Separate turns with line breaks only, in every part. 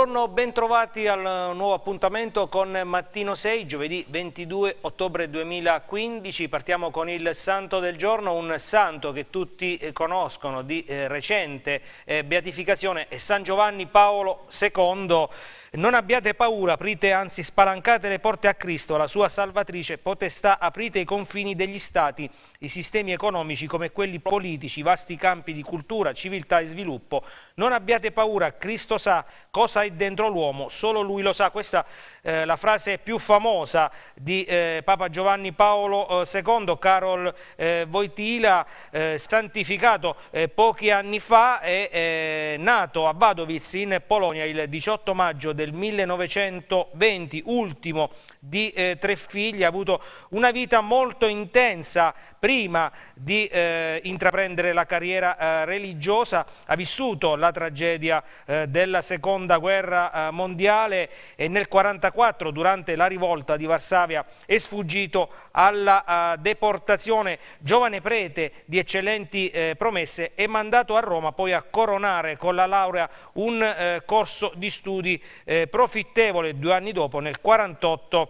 Buongiorno, bentrovati al eh, nuovo appuntamento con Mattino 6, giovedì 22 ottobre 2015. Partiamo con il santo del giorno, un santo che tutti eh, conoscono di eh, recente beatificazione, è San Giovanni Paolo II non abbiate paura, aprite anzi spalancate le porte a Cristo, la sua salvatrice potestà, aprite i confini degli stati, i sistemi economici come quelli politici, i vasti campi di cultura, civiltà e sviluppo. Non abbiate paura, Cristo sa cosa è dentro l'uomo, solo lui lo sa. Questa è eh, la frase più famosa di eh, Papa Giovanni Paolo II, eh, Carol eh, Voitila, eh, santificato eh, pochi anni fa e nato a Vadoviz in Polonia il 18 maggio del del 1920, ultimo di eh, tre figli, ha avuto una vita molto intensa prima di eh, intraprendere la carriera eh, religiosa, ha vissuto la tragedia eh, della seconda guerra eh, mondiale e nel 1944 durante la rivolta di Varsavia è sfuggito alla eh, deportazione giovane prete di eccellenti promesse è mandato a Roma poi a coronare con la laurea un corso di studi profittevole due anni dopo nel 1948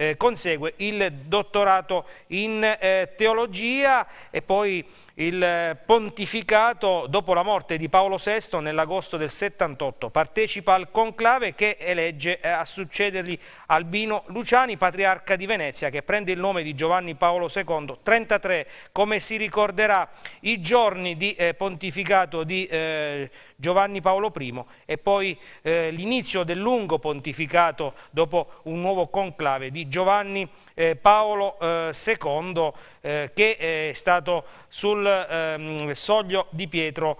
eh, consegue il dottorato in eh, teologia e poi il eh, pontificato dopo la morte di Paolo VI nell'agosto del 78. Partecipa al conclave che elegge eh, a succedergli Albino Luciani, patriarca di Venezia, che prende il nome di Giovanni Paolo II, 33, come si ricorderà i giorni di eh, pontificato di eh, Giovanni Paolo I e poi eh, l'inizio del lungo pontificato dopo un nuovo conclave di Giovanni eh, Paolo II eh, eh, che è stato sul ehm, soglio di Pietro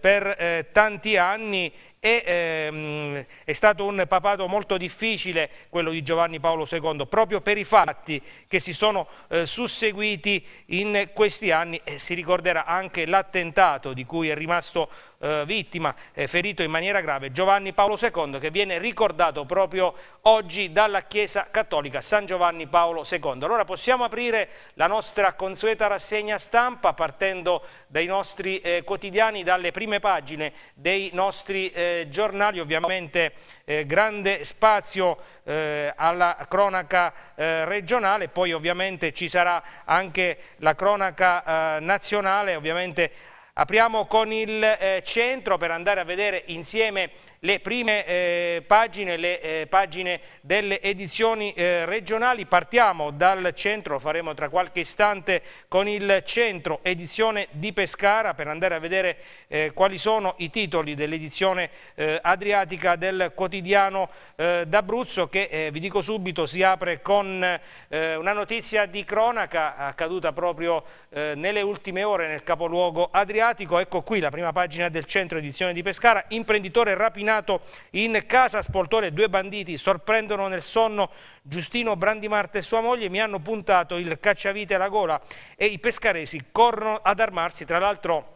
per tanti anni e ehm, è stato un papato molto difficile quello di Giovanni Paolo II proprio per i fatti che si sono eh, susseguiti in questi anni e si ricorderà anche l'attentato di cui è rimasto eh, vittima, eh, ferito in maniera grave, Giovanni Paolo II che viene ricordato proprio oggi dalla Chiesa Cattolica San Giovanni Paolo II. Allora possiamo aprire la nostra consueta rassegna stampa partendo dai nostri eh, quotidiani, dalle prime pagine dei nostri eh, giornali, ovviamente eh, grande spazio eh, alla cronaca eh, regionale, poi ovviamente ci sarà anche la cronaca eh, nazionale, ovviamente Apriamo con il eh, centro per andare a vedere insieme le prime eh, pagine, le eh, pagine delle edizioni eh, regionali. Partiamo dal centro, lo faremo tra qualche istante con il centro edizione di Pescara per andare a vedere eh, quali sono i titoli dell'edizione eh, adriatica del quotidiano eh, d'Abruzzo che vi dico subito si apre con una notizia di cronaca accaduta proprio nelle ultime ore nel capoluogo adriatico. Ecco qui la prima pagina del centro edizione di Pescara, imprenditore rapinato rapinato in casa Spoltore, due banditi sorprendono nel sonno Giustino Brandimarte e sua moglie, mi hanno puntato il cacciavite alla gola e i pescaresi corrono ad armarsi, tra l'altro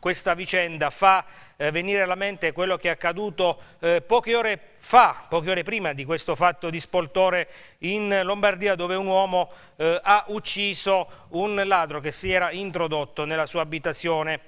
questa vicenda fa eh, venire alla mente quello che è accaduto eh, poche ore fa, poche ore prima di questo fatto di spoltore in Lombardia dove un uomo eh, ha ucciso un ladro che si era introdotto nella sua abitazione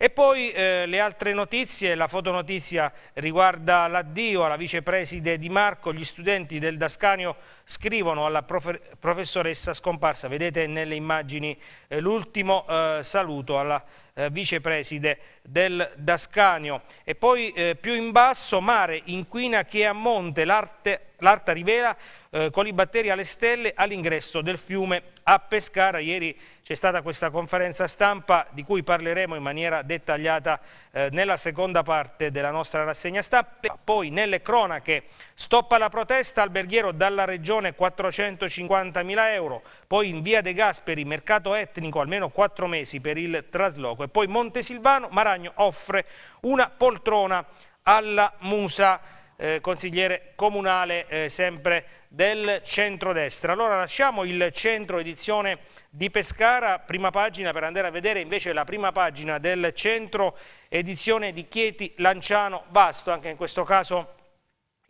e poi eh, le altre notizie, la fotonotizia riguarda l'addio alla vicepreside Di Marco, gli studenti del Dascanio scrivono alla prof professoressa scomparsa, vedete nelle immagini eh, l'ultimo eh, saluto alla eh, vicepreside del Dascanio. E poi eh, più in basso, mare inquina che a monte, l'arte l'Arta rivela eh, batteri alle stelle all'ingresso del fiume a Pescara. Ieri c'è stata questa conferenza stampa di cui parleremo in maniera dettagliata eh, nella seconda parte della nostra rassegna stampa. Poi nelle cronache stoppa la protesta alberghiero dalla regione 450 mila euro, poi in via De Gasperi mercato etnico almeno 4 mesi per il trasloco e poi Montesilvano Maragno offre una poltrona alla Musa eh, consigliere comunale eh, sempre del centrodestra. Allora lasciamo il centro edizione di Pescara, prima pagina per andare a vedere invece la prima pagina del centro edizione di Chieti, Lanciano, Vasto, anche in questo caso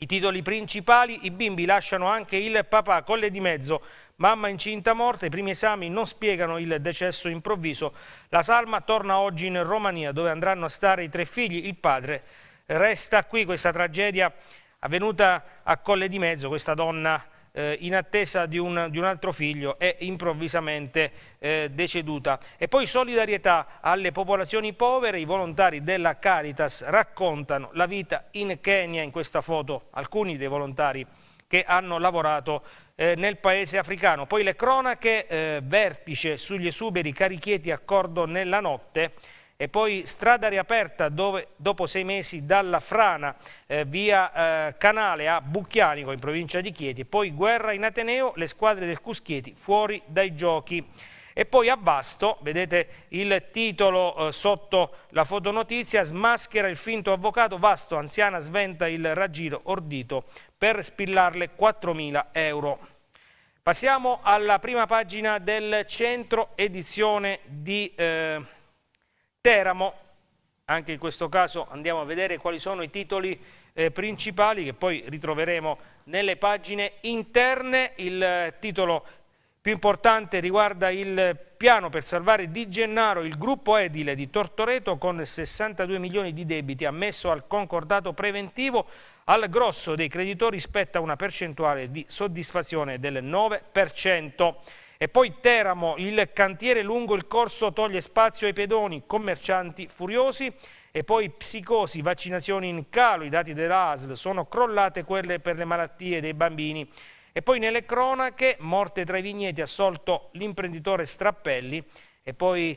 i titoli principali, i bimbi lasciano anche il papà colle di mezzo, mamma incinta morta, i primi esami non spiegano il decesso improvviso. La salma torna oggi in Romania dove andranno a stare i tre figli, il padre Resta qui questa tragedia avvenuta a Colle di Mezzo, questa donna eh, in attesa di un, di un, altro figlio è improvvisamente eh, deceduta. E poi solidarietà alle popolazioni povere, i volontari della Caritas raccontano la vita in Kenya in questa foto, alcuni dei volontari che hanno lavorato eh, nel paese africano. Poi le cronache, eh, vertice sugli esuberi carichieti a cordo nella notte, e poi strada riaperta dove, dopo sei mesi dalla frana eh, via eh, Canale a Bucchianico in provincia di Chieti e poi guerra in Ateneo, le squadre del Cuschieti fuori dai giochi. E poi a Basto, vedete il titolo eh, sotto la fotonotizia, smaschera il finto avvocato, Vasto, anziana sventa il raggiro ordito per spillarle 4.000 euro. Passiamo alla prima pagina del centro edizione di... Eh, Teramo. Anche in questo caso andiamo a vedere quali sono i titoli eh, principali che poi ritroveremo nelle pagine interne. Il eh, titolo più importante riguarda il piano per salvare Di Gennaro, il gruppo edile di Tortoreto con 62 milioni di debiti ammesso al concordato preventivo. Al grosso dei creditori spetta una percentuale di soddisfazione del 9%. E poi Teramo, il cantiere lungo il corso toglie spazio ai pedoni, commercianti furiosi e poi psicosi, vaccinazioni in calo, i dati dell'ASL, sono crollate quelle per le malattie dei bambini. E poi nelle cronache, morte tra i vigneti, assolto l'imprenditore Strappelli e poi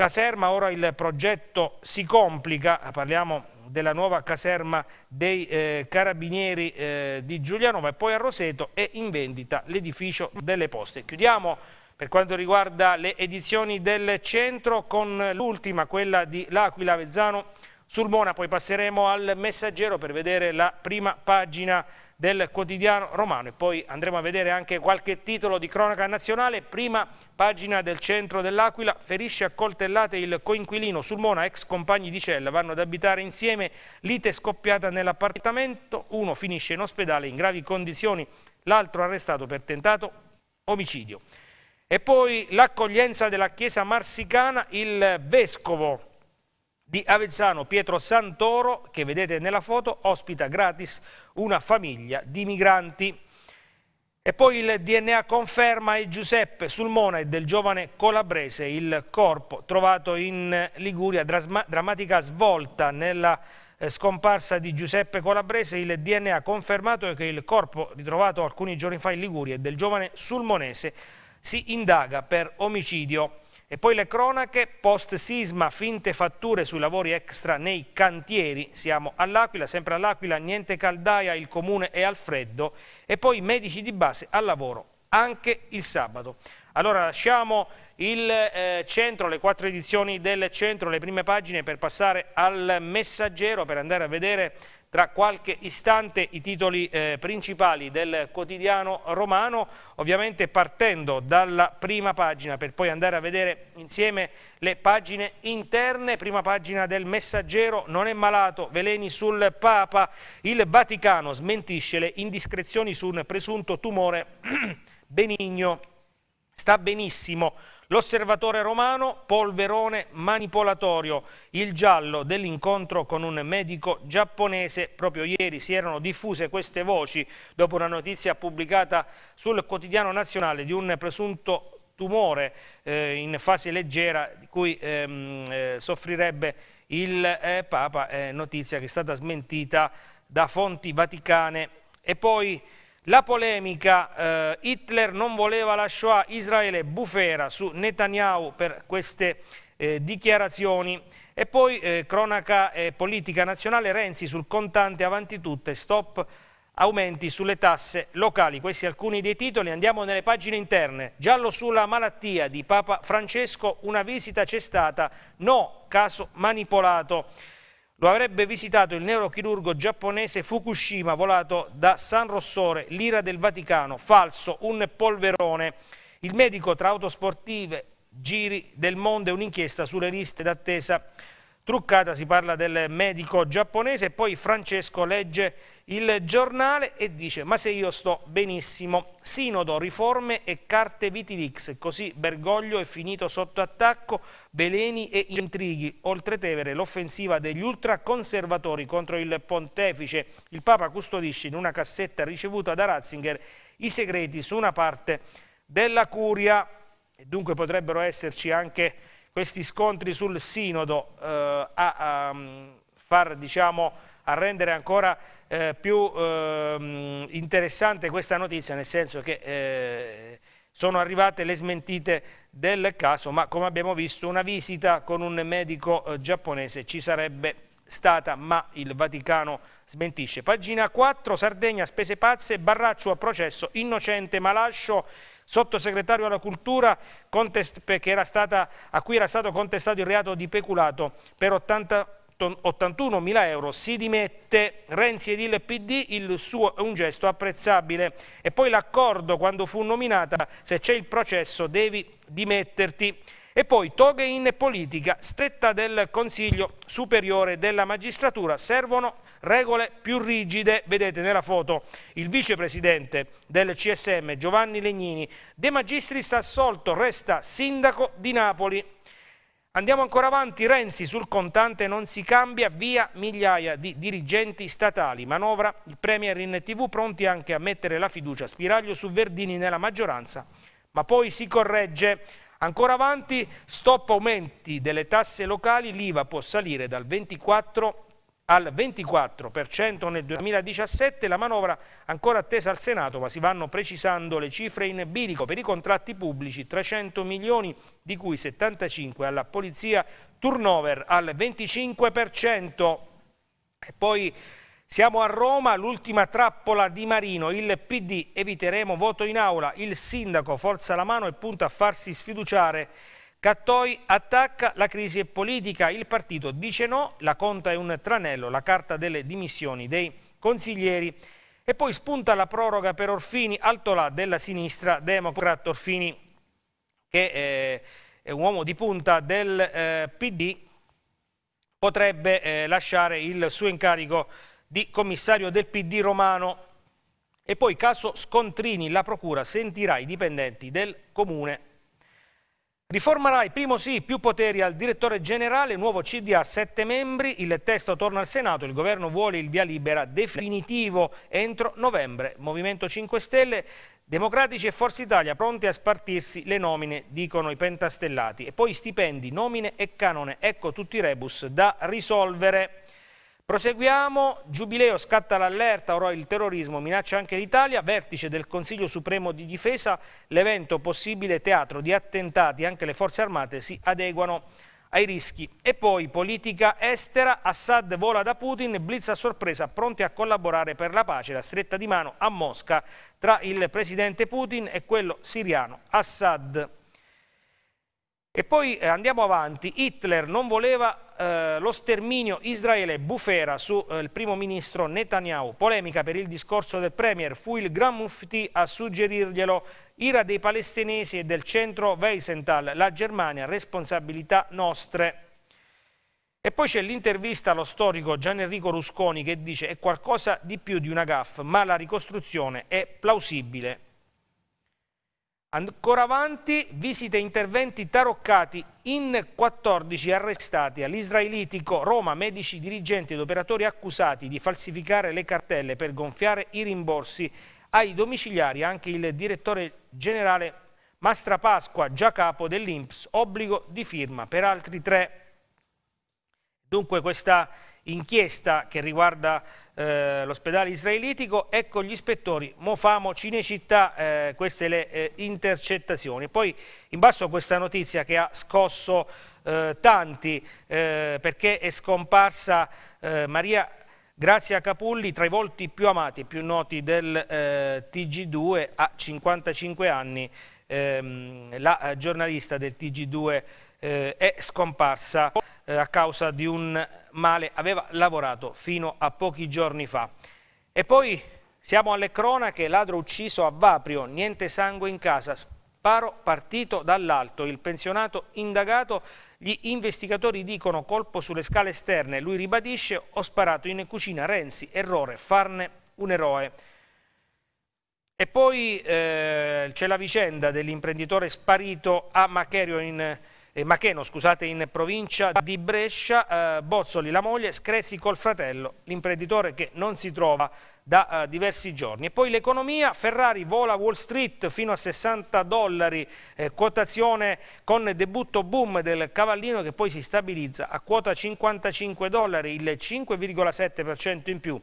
caserma, ora il progetto si complica, parliamo della nuova caserma dei eh, carabinieri eh, di Giulianova e poi a Roseto è in vendita l'edificio delle poste. Chiudiamo per quanto riguarda le edizioni del centro con l'ultima, quella di L'Aquila Vezzano sul Mona, poi passeremo al messaggero per vedere la prima pagina del quotidiano romano e poi andremo a vedere anche qualche titolo di cronaca nazionale. Prima pagina del centro dell'Aquila, ferisce a coltellate il coinquilino Sulmona, ex compagni di cella, vanno ad abitare insieme, lite scoppiata nell'appartamento, uno finisce in ospedale in gravi condizioni, l'altro arrestato per tentato omicidio. E poi l'accoglienza della chiesa marsicana, il vescovo di Avezzano Pietro Santoro, che vedete nella foto, ospita gratis una famiglia di migranti. E poi il DNA conferma e Giuseppe Sulmona e del giovane colabrese il corpo trovato in Liguria, drammatica svolta nella eh, scomparsa di Giuseppe Colabrese, il DNA ha confermato che il corpo ritrovato alcuni giorni fa in Liguria e del giovane sulmonese si indaga per omicidio e poi le cronache, post sisma, finte fatture sui lavori extra nei cantieri, siamo all'Aquila, sempre all'Aquila, niente caldaia, il comune è al freddo e poi medici di base al lavoro anche il sabato. Allora lasciamo il eh, centro, le quattro edizioni del centro, le prime pagine per passare al messaggero per andare a vedere tra qualche istante i titoli eh, principali del quotidiano romano, ovviamente partendo dalla prima pagina per poi andare a vedere insieme le pagine interne, prima pagina del messaggero, non è malato, veleni sul Papa, il Vaticano smentisce le indiscrezioni su un presunto tumore benigno, sta benissimo, L'osservatore romano, polverone manipolatorio, il giallo dell'incontro con un medico giapponese. Proprio ieri si erano diffuse queste voci dopo una notizia pubblicata sul quotidiano nazionale di un presunto tumore eh, in fase leggera di cui ehm, eh, soffrirebbe il eh, Papa, notizia che è stata smentita da fonti vaticane. E poi la polemica eh, Hitler non voleva la Shoah, Israele bufera su Netanyahu per queste eh, dichiarazioni e poi eh, cronaca e politica nazionale Renzi sul contante avanti tutte, stop aumenti sulle tasse locali. Questi alcuni dei titoli, andiamo nelle pagine interne. Giallo sulla malattia di Papa Francesco, una visita c'è stata, no, caso manipolato. Lo avrebbe visitato il neurochirurgo giapponese Fukushima, volato da San Rossore, l'ira del Vaticano, falso, un polverone. Il medico tra autosportive, giri del mondo e un'inchiesta sulle liste d'attesa truccata, si parla del medico giapponese, e poi Francesco legge il giornale e dice ma se io sto benissimo, sinodo, riforme e carte Vitilix, così Bergoglio è finito sotto attacco, veleni e intrighi, oltre Tevere l'offensiva degli ultraconservatori contro il pontefice, il Papa custodisce in una cassetta ricevuta da Ratzinger i segreti su una parte della curia, dunque potrebbero esserci anche questi scontri sul sinodo eh, a, a, far, diciamo, a rendere ancora eh, più eh, interessante questa notizia, nel senso che eh, sono arrivate le smentite del caso, ma come abbiamo visto una visita con un medico eh, giapponese ci sarebbe stata, ma il Vaticano smentisce. Pagina 4, Sardegna, spese pazze, Barraccio a processo, innocente Malascio, sottosegretario alla cultura, contest, stata, a cui era stato contestato il reato di peculato per 80 81.000 euro, si dimette Renzi ed il PD, il suo è un gesto apprezzabile. E poi l'accordo quando fu nominata, se c'è il processo devi dimetterti. E poi toghe in politica, stretta del Consiglio Superiore della Magistratura, servono regole più rigide, vedete nella foto il vicepresidente del CSM Giovanni Legnini, De Magistris assolto, resta sindaco di Napoli. Andiamo ancora avanti, Renzi sul contante non si cambia, via migliaia di dirigenti statali, manovra, il Premier in tv pronti anche a mettere la fiducia, spiraglio su Verdini nella maggioranza, ma poi si corregge. Ancora avanti, stop aumenti delle tasse locali, l'IVA può salire dal 24 al 24% nel 2017, la manovra ancora attesa al Senato, ma si vanno precisando le cifre in bilico. Per i contratti pubblici 300 milioni, di cui 75 alla Polizia, turnover al 25%. E poi siamo a Roma, l'ultima trappola di Marino, il PD, eviteremo voto in aula, il sindaco forza la mano e punta a farsi sfiduciare Cattoi attacca la crisi politica, il partito dice no, la conta è un tranello, la carta delle dimissioni dei consiglieri e poi spunta la proroga per Orfini, altolà della sinistra, democrat Orfini che eh, è un uomo di punta del eh, PD, potrebbe eh, lasciare il suo incarico di commissario del PD romano. E poi caso Scontrini, la procura sentirà i dipendenti del comune Riforma RAI, primo sì, più poteri al direttore generale, nuovo CDA, a sette membri, il testo torna al Senato, il governo vuole il via libera definitivo entro novembre. Movimento 5 Stelle, Democratici e Forza Italia pronti a spartirsi le nomine, dicono i pentastellati. E poi stipendi, nomine e canone, ecco tutti i rebus da risolvere. Proseguiamo, Giubileo scatta l'allerta, ora il terrorismo minaccia anche l'Italia, vertice del Consiglio Supremo di Difesa, l'evento possibile teatro di attentati, anche le forze armate si adeguano ai rischi. E poi politica estera, Assad vola da Putin, blitz a sorpresa, pronti a collaborare per la pace, la stretta di mano a Mosca tra il presidente Putin e quello siriano Assad. E poi eh, andiamo avanti, Hitler non voleva eh, lo sterminio Israele, bufera sul eh, primo ministro Netanyahu, polemica per il discorso del Premier, fu il Gran Mufti a suggerirglielo, ira dei palestinesi e del centro Weisenthal, la Germania, responsabilità nostre. E poi c'è l'intervista allo storico Gian Enrico Rusconi che dice è qualcosa di più di una gaffa, ma la ricostruzione è plausibile. Ancora avanti, visite e interventi taroccati in 14 arrestati all'israelitico Roma, medici, dirigenti ed operatori accusati di falsificare le cartelle per gonfiare i rimborsi ai domiciliari, anche il direttore generale Mastra Pasqua, già capo dell'Inps, obbligo di firma per altri tre. Dunque questa inchiesta che riguarda eh, l'ospedale israelitico, ecco gli ispettori Mofamo Cinecittà, eh, queste le eh, intercettazioni. Poi in basso questa notizia che ha scosso eh, tanti eh, perché è scomparsa eh, Maria Grazia Capulli, tra i volti più amati e più noti del TG2 a 55 anni, ehm, la giornalista del TG2 è scomparsa eh, a causa di un male, aveva lavorato fino a pochi giorni fa. E poi siamo alle cronache, ladro ucciso a Vaprio, niente sangue in casa, sparo partito dall'alto, il pensionato indagato, gli investigatori dicono colpo sulle scale esterne, lui ribadisce ho sparato in cucina Renzi, errore, farne un eroe. E poi eh, c'è la vicenda dell'imprenditore sparito a Macherio in eh, Macheno, scusate, in provincia di Brescia, eh, Bozzoli la moglie, Scresi col fratello, l'imprenditore che non si trova da eh, diversi giorni. E poi l'economia, Ferrari vola Wall Street fino a 60 dollari, eh, quotazione con debutto boom del cavallino che poi si stabilizza a quota 55 dollari, il 5,7% in più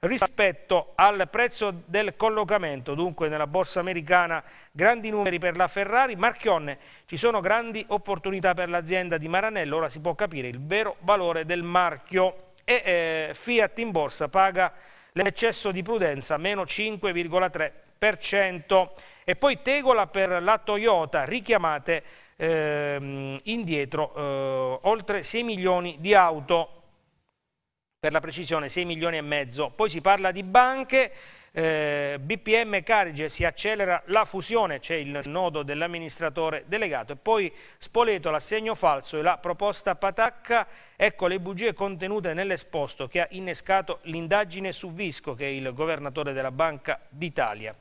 rispetto al prezzo del collocamento. Dunque nella borsa americana grandi numeri per la Ferrari, Marchionne ci sono grandi opportunità per l'azienda di Maranello, ora si può capire il vero valore del marchio e eh, Fiat in borsa paga l'eccesso di prudenza meno 5,3%. E poi Tegola per la Toyota, richiamate eh, indietro eh, oltre 6 milioni di auto per la precisione 6 milioni e mezzo. Poi si parla di banche, eh, BPM Carige si accelera la fusione, c'è il nodo dell'amministratore delegato e poi Spoleto l'assegno falso e la proposta patacca, ecco le bugie contenute nell'esposto che ha innescato l'indagine su Visco che è il governatore della Banca d'Italia.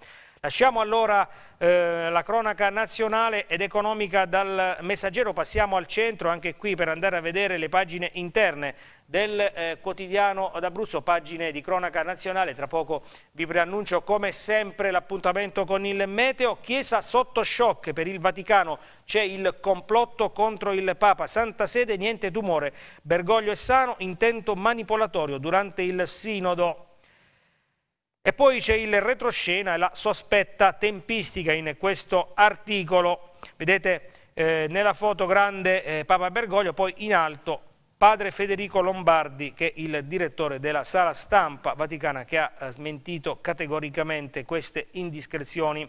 Lasciamo allora eh, la cronaca nazionale ed economica dal messaggero, passiamo al centro anche qui per andare a vedere le pagine interne del eh, quotidiano d'Abruzzo, pagine di cronaca nazionale, tra poco vi preannuncio come sempre l'appuntamento con il meteo, Chiesa sotto shock per il Vaticano, c'è il complotto contro il Papa, Santa Sede niente tumore, Bergoglio e Sano intento manipolatorio durante il sinodo. E poi c'è il retroscena e la sospetta tempistica in questo articolo. Vedete eh, nella foto grande eh, Papa Bergoglio, poi in alto padre Federico Lombardi che è il direttore della sala stampa vaticana che ha eh, smentito categoricamente queste indiscrezioni.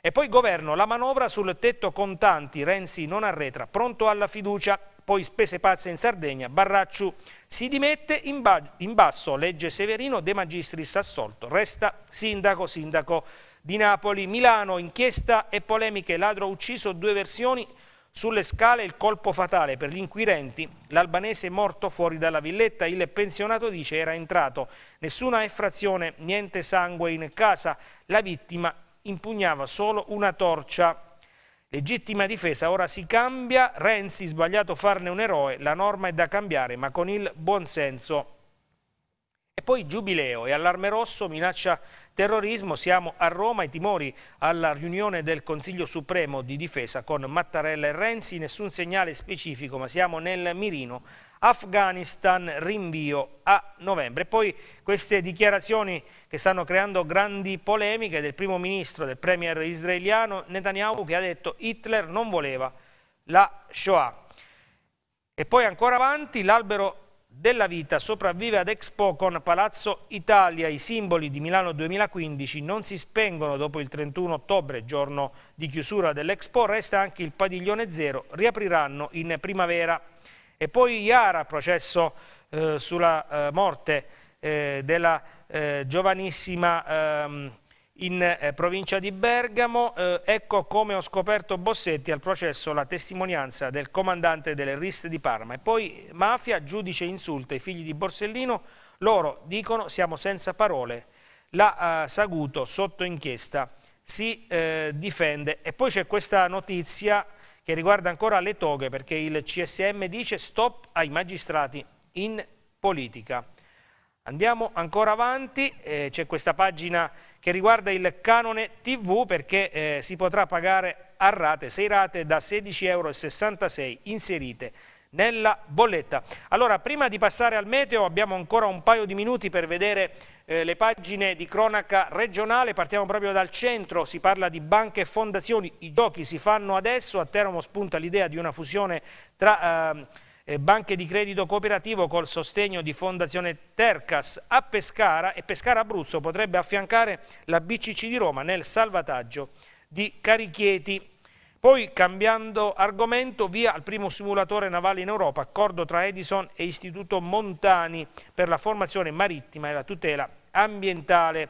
E poi governo, la manovra sul tetto contanti, Renzi non arretra, pronto alla fiducia, poi spese pazze in Sardegna, Barracciu si dimette, in, ba in basso legge Severino, De Magistris assolto, resta sindaco, sindaco di Napoli, Milano, inchiesta e polemiche, ladro ucciso, due versioni, sulle scale il colpo fatale per gli inquirenti, l'albanese morto fuori dalla villetta, il pensionato dice era entrato, nessuna effrazione, niente sangue in casa, la vittima impugnava solo una torcia. Legittima difesa, ora si cambia, Renzi sbagliato farne un eroe, la norma è da cambiare ma con il buonsenso. E poi Giubileo e allarme rosso, minaccia terrorismo, siamo a Roma, i timori alla riunione del Consiglio Supremo di Difesa con Mattarella e Renzi, nessun segnale specifico ma siamo nel mirino Afghanistan rinvio a novembre. Poi queste dichiarazioni che stanno creando grandi polemiche del primo ministro, del premier israeliano Netanyahu che ha detto Hitler non voleva la Shoah. E poi ancora avanti l'albero della vita sopravvive ad Expo con Palazzo Italia. I simboli di Milano 2015 non si spengono dopo il 31 ottobre, giorno di chiusura dell'Expo. Resta anche il padiglione zero, riapriranno in primavera. E poi Iara, processo eh, sulla eh, morte eh, della eh, giovanissima ehm, in eh, provincia di Bergamo. Eh, ecco come ho scoperto Bossetti al processo la testimonianza del comandante delle RIS di Parma. E poi mafia, giudice insulta i figli di Borsellino, loro dicono siamo senza parole. La Saguto sotto inchiesta si difende. E poi c'è questa notizia che riguarda ancora le toghe perché il CSM dice stop ai magistrati in politica. Andiamo ancora avanti, eh, c'è questa pagina che riguarda il canone TV perché eh, si potrà pagare a rate, 6 rate da 16,66 euro inserite nella bolletta. Allora, prima di passare al meteo abbiamo ancora un paio di minuti per vedere eh, le pagine di cronaca regionale, partiamo proprio dal centro, si parla di banche e fondazioni, i giochi si fanno adesso, a Teramo spunta l'idea di una fusione tra... Ehm, eh, banche di credito cooperativo col sostegno di Fondazione Tercas a Pescara e Pescara Abruzzo potrebbe affiancare la BCC di Roma nel salvataggio di Carichieti. Poi, cambiando argomento, via al primo simulatore navale in Europa, accordo tra Edison e Istituto Montani per la formazione marittima e la tutela ambientale.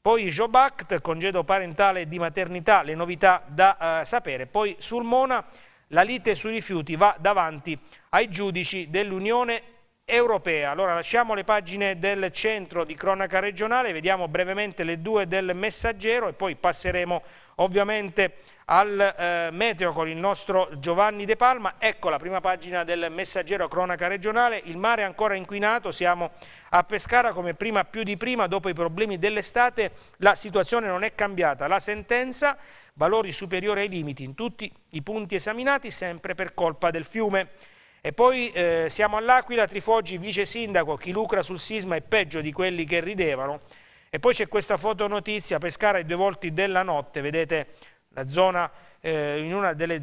Poi Jobact, congedo parentale di maternità, le novità da eh, sapere. Poi sul Mona, la lite sui rifiuti va davanti ai giudici dell'Unione Europea. Allora lasciamo le pagine del centro di cronaca regionale, vediamo brevemente le due del messaggero e poi passeremo a ovviamente al eh, meteo con il nostro Giovanni De Palma. Ecco la prima pagina del messaggero cronaca regionale, il mare è ancora inquinato, siamo a Pescara come prima più di prima, dopo i problemi dell'estate la situazione non è cambiata, la sentenza valori superiori ai limiti in tutti i punti esaminati sempre per colpa del fiume. E poi eh, siamo all'Aquila, Trifoggi vice sindaco, chi lucra sul sisma è peggio di quelli che ridevano. E poi c'è questa fotonotizia, Pescara ai due volti della notte, vedete la zona, eh, in una delle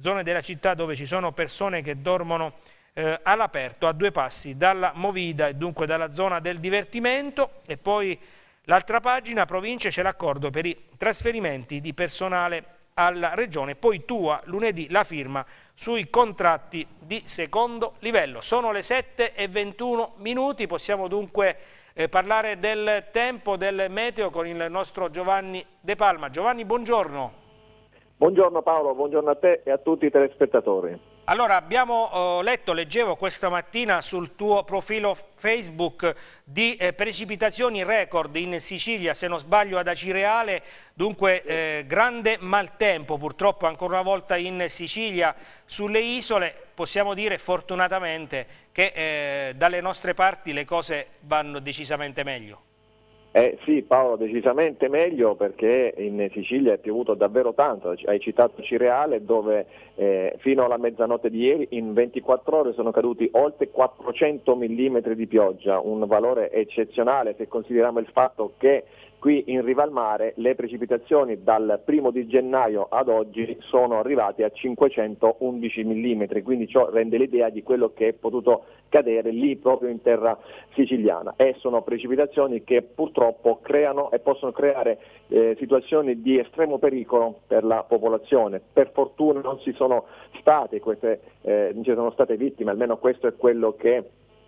zone della città dove ci sono persone che dormono eh, all'aperto a due passi dalla Movida e dunque dalla zona del divertimento e poi l'altra pagina, province, c'è l'accordo per i trasferimenti di personale alla Regione, poi tua lunedì la firma sui contratti di secondo livello. Sono le 7 e 21 minuti, possiamo dunque eh, parlare del tempo, del meteo con il nostro Giovanni De Palma. Giovanni, buongiorno.
Buongiorno Paolo, buongiorno a te e a tutti i telespettatori.
Allora, abbiamo eh, letto, leggevo questa mattina sul tuo profilo Facebook di eh, precipitazioni record in Sicilia, se non sbaglio ad Acireale, dunque eh, grande maltempo purtroppo ancora una volta in Sicilia, sulle isole possiamo dire fortunatamente che eh, dalle nostre parti le cose vanno decisamente meglio.
Eh sì Paolo, decisamente meglio perché in Sicilia è piovuto davvero tanto, hai citato Cireale dove eh, fino alla mezzanotte di ieri in 24 ore sono caduti oltre 400 mm di pioggia, un valore eccezionale se consideriamo il fatto che Qui in riva al mare le precipitazioni dal primo di gennaio ad oggi sono arrivate a 511 mm, quindi ciò rende l'idea di quello che è potuto cadere lì proprio in terra siciliana e sono precipitazioni che purtroppo creano e possono creare eh, situazioni di estremo pericolo per la popolazione. Per fortuna non ci sono state queste, eh, non ci sono state vittime, almeno questo è quello che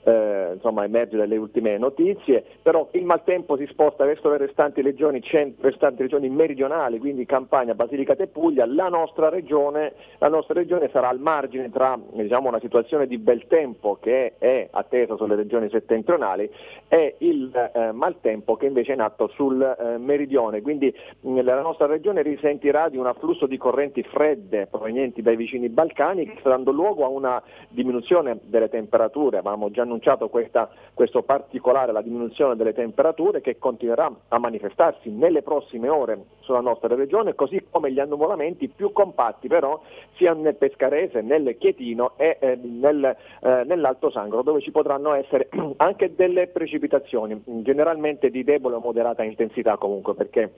eh, insomma, emerge dalle ultime notizie, però il maltempo si sposta verso le restanti regioni, cent- restanti regioni meridionali, quindi Campania, Basilicata e Puglia, la nostra regione, la nostra regione sarà al margine tra diciamo, una situazione di bel tempo che è attesa sulle regioni settentrionali è il eh, maltempo che invece è in atto sul eh, meridione, quindi mh, mm, la nostra regione risentirà di un afflusso di correnti fredde provenienti dai vicini Balcani dando luogo a una diminuzione delle temperature, avevamo già annunciato questa, questo particolare, la diminuzione delle temperature che continuerà a manifestarsi nelle prossime ore sulla nostra regione, così come gli annuvolamenti più compatti però sia nel Pescarese, nel Chietino e eh, nel, eh, nell'Alto Sangro, dove ci potranno essere anche delle precipitazioni precipitazioni, generalmente di debole o moderata intensità comunque, perché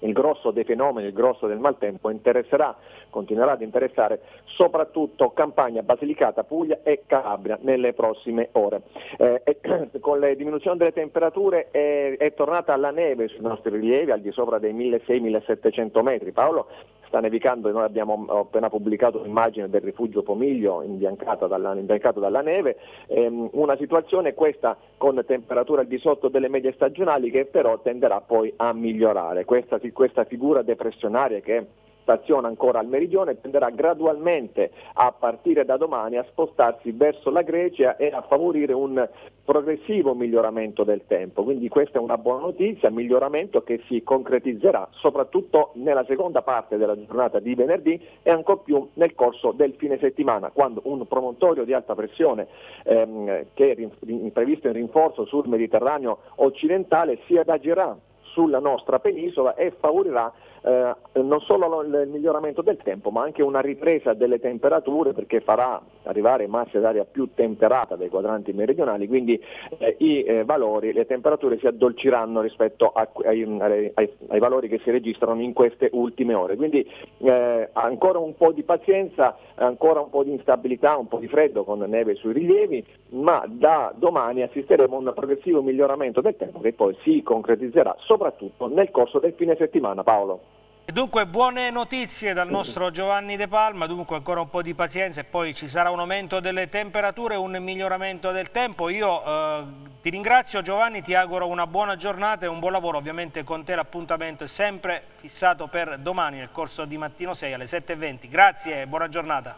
il grosso dei fenomeni, il grosso del maltempo interesserà, continuerà ad interessare soprattutto Campania, Basilicata, Puglia e Calabria nelle prossime ore. Eh, eh, con la diminuzione delle temperature è, è tornata la neve sui nostri rilievi, al di sopra dei 1600-1700 metri. Paolo sta nevicando e noi abbiamo appena pubblicato un'immagine del rifugio Pomiglio imbiancata dalla, imbiancato dalla neve, ehm, una situazione questa con temperature al di sotto delle medie stagionali che però tenderà poi a migliorare. Questa, questa figura depressionaria che stazione ancora al meridione, tenderà gradualmente a partire da domani a spostarsi verso la Grecia e a favorire un progressivo miglioramento del tempo. Quindi questa è una buona notizia, miglioramento che si concretizzerà soprattutto nella seconda parte della giornata di venerdì e ancor più nel corso del fine settimana, quando un promontorio di alta pressione ehm, che è rin- previsto in rinforzo sul Mediterraneo occidentale si adagerà sulla nostra penisola e favorirà eh, non solo il miglioramento del tempo ma anche una ripresa delle temperature perché farà arrivare massa d'aria più temperata dai quadranti meridionali, quindi eh, i eh, valori, le temperature si addolciranno rispetto a, ai, ai, ai, valori che si registrano in queste ultime ore. Quindi eh, ancora un po' di pazienza, ancora un po' di instabilità, un po' di freddo con neve sui rilievi, ma da domani assisteremo a un progressivo miglioramento del tempo che poi si concretizzerà soprattutto nel corso del fine settimana. Paolo.
Dunque buone notizie dal nostro Giovanni De Palma, dunque ancora un po' di pazienza e poi ci sarà un aumento delle temperature, un miglioramento del tempo. Io eh, ti ringrazio Giovanni, ti auguro una buona giornata e un buon lavoro. Ovviamente con te l'appuntamento è sempre fissato per domani nel corso di mattino 6 alle 7.20. Grazie e buona giornata.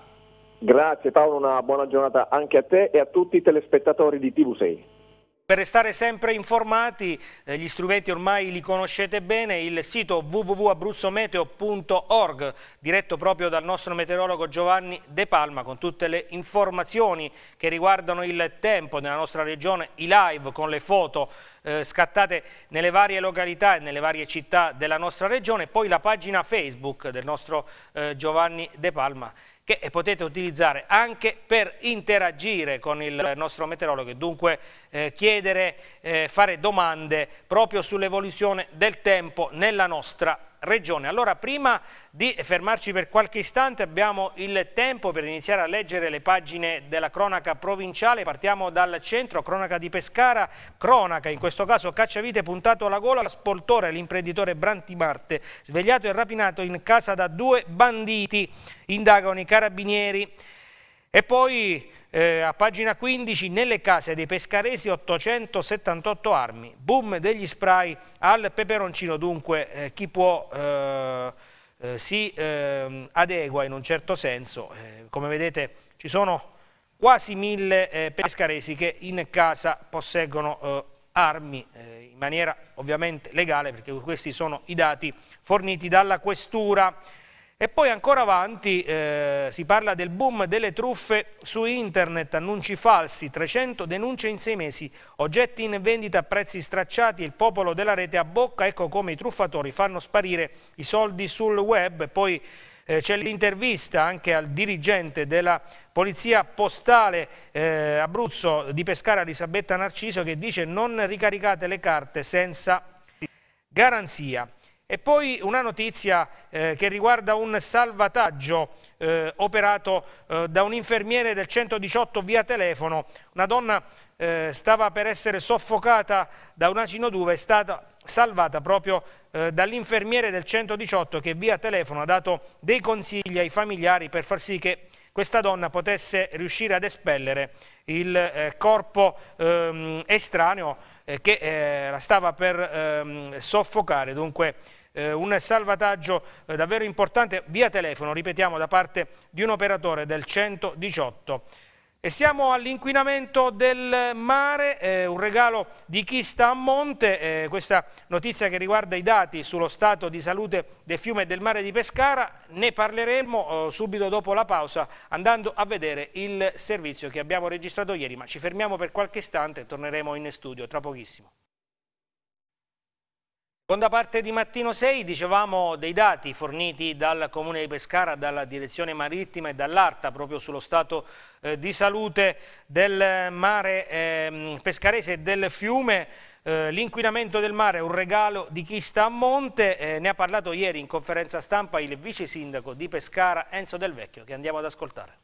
Grazie Paolo, una buona giornata anche a te e a tutti i telespettatori di TV6.
Per restare sempre informati, eh, gli strumenti ormai li conoscete bene, il sito www.abruzzometeo.org, diretto proprio dal nostro meteorologo Giovanni De Palma, con tutte le informazioni che riguardano il tempo nella nostra regione, i live con le foto eh, scattate nelle varie località e nelle varie città della nostra regione, poi la pagina Facebook del nostro eh, Giovanni De Palma che potete utilizzare anche per interagire con il nostro meteorologo e dunque eh, chiedere, eh, fare domande proprio sull'evoluzione del tempo nella nostra regione. Allora prima di fermarci per qualche istante abbiamo il tempo per iniziare a leggere le pagine della cronaca provinciale, partiamo dal centro, cronaca di Pescara, cronaca in questo caso Cacciavite puntato alla gola, spoltore l'imprenditore Brantimarte, svegliato e rapinato in casa da due banditi, indagano i carabinieri e poi eh, a pagina 15, nelle case dei pescaresi 878 armi, boom degli spray al peperoncino, dunque eh, chi può eh, eh si ehm, adegua in un certo senso, eh, come vedete ci sono quasi mille eh, pescaresi che in casa posseggono armi in maniera ovviamente legale perché questi sono i dati forniti dalla questura. E poi ancora avanti eh, si parla del boom delle truffe su internet, annunci falsi, 300 denunce in sei mesi, oggetti in vendita a prezzi stracciati, il popolo della rete a bocca, ecco come i truffatori fanno sparire i soldi sul web. Poi eh, c'è l'intervista anche al dirigente della Polizia Postale eh, Abruzzo di Pescara, Elisabetta Narciso, che dice non ricaricate le carte senza garanzia. E poi una notizia eh, che riguarda un salvataggio eh, operato eh, da un infermiere del 118 via telefono. Una donna eh, stava per essere soffocata da un acino d'uva, è stata salvata proprio eh, dall'infermiere del 118 che via telefono ha dato dei consigli ai familiari per far sì che questa donna potesse riuscire ad espellere il eh, corpo ehm, estraneo che la stava per ehm, soffocare. Dunque eh, un salvataggio eh, davvero importante via telefono, ripetiamo, da parte di un operatore del 118. E siamo all'inquinamento del mare, eh, un regalo di chi sta a monte, eh, questa notizia che riguarda i dati sullo stato di salute del fiume e del mare di Pescara, ne parleremo eh, subito dopo la pausa andando a vedere il servizio che abbiamo registrato ieri, ma ci fermiamo per qualche istante e torneremo in studio tra pochissimo. Seconda parte di Mattino 6 dicevamo dei dati forniti dal Comune di Pescara, dalla Direzione Marittima e dall'Arta proprio sullo stato eh, di salute del mare eh, pescarese e del fiume. Eh, l'inquinamento del mare è un regalo di chi sta a monte, eh, ne ha parlato ieri in conferenza stampa il vice sindaco di Pescara Enzo Del Vecchio che andiamo ad ascoltare.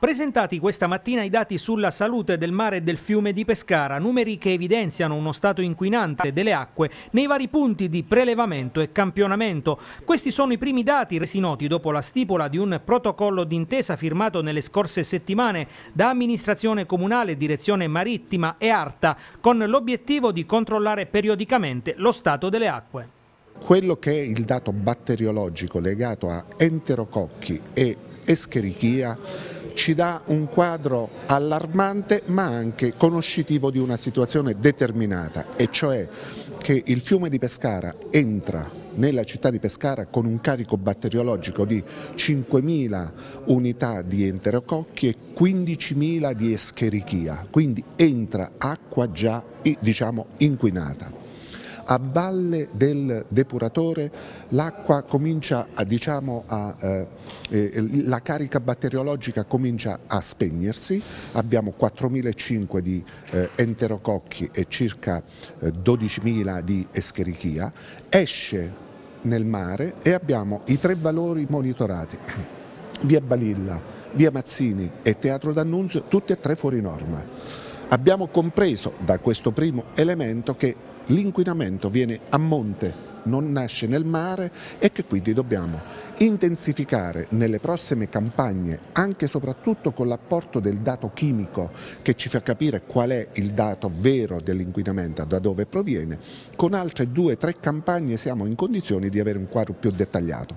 Presentati questa mattina i dati sulla salute del mare e del fiume di Pescara, numeri che evidenziano uno stato inquinante delle acque nei vari punti di prelevamento e campionamento. Questi sono i primi dati resi noti dopo la stipula di un protocollo d'intesa firmato nelle scorse settimane da amministrazione comunale, direzione marittima e ARTA, con l'obiettivo di controllare periodicamente lo stato delle acque.
Quello che è il dato batteriologico legato a enterococchi e escherichia ci dà un quadro allarmante ma anche conoscitivo di una situazione determinata e cioè che il fiume di Pescara entra nella città di Pescara con un carico batteriologico di 5.000 unità di enterococchi e 15.000 di escherichia, quindi entra acqua già diciamo, inquinata a valle del depuratore l'acqua comincia a, diciamo, a, eh, eh, la carica batteriologica comincia a spegnersi, abbiamo 4.500 di eh, enterococchi e circa 12.000 eh, di escherichia, esce nel mare e abbiamo i tre valori monitorati, via Balilla, via Mazzini e Teatro d'Annunzio, tutti e tre fuori norma. Abbiamo compreso da questo primo elemento che l'inquinamento viene a monte non nasce nel mare e che quindi dobbiamo intensificare nelle prossime campagne, anche e soprattutto con l'apporto del dato chimico che ci fa capire qual è il dato vero dell'inquinamento, da dove proviene, con altre due o tre campagne siamo in condizioni di avere un quadro più dettagliato.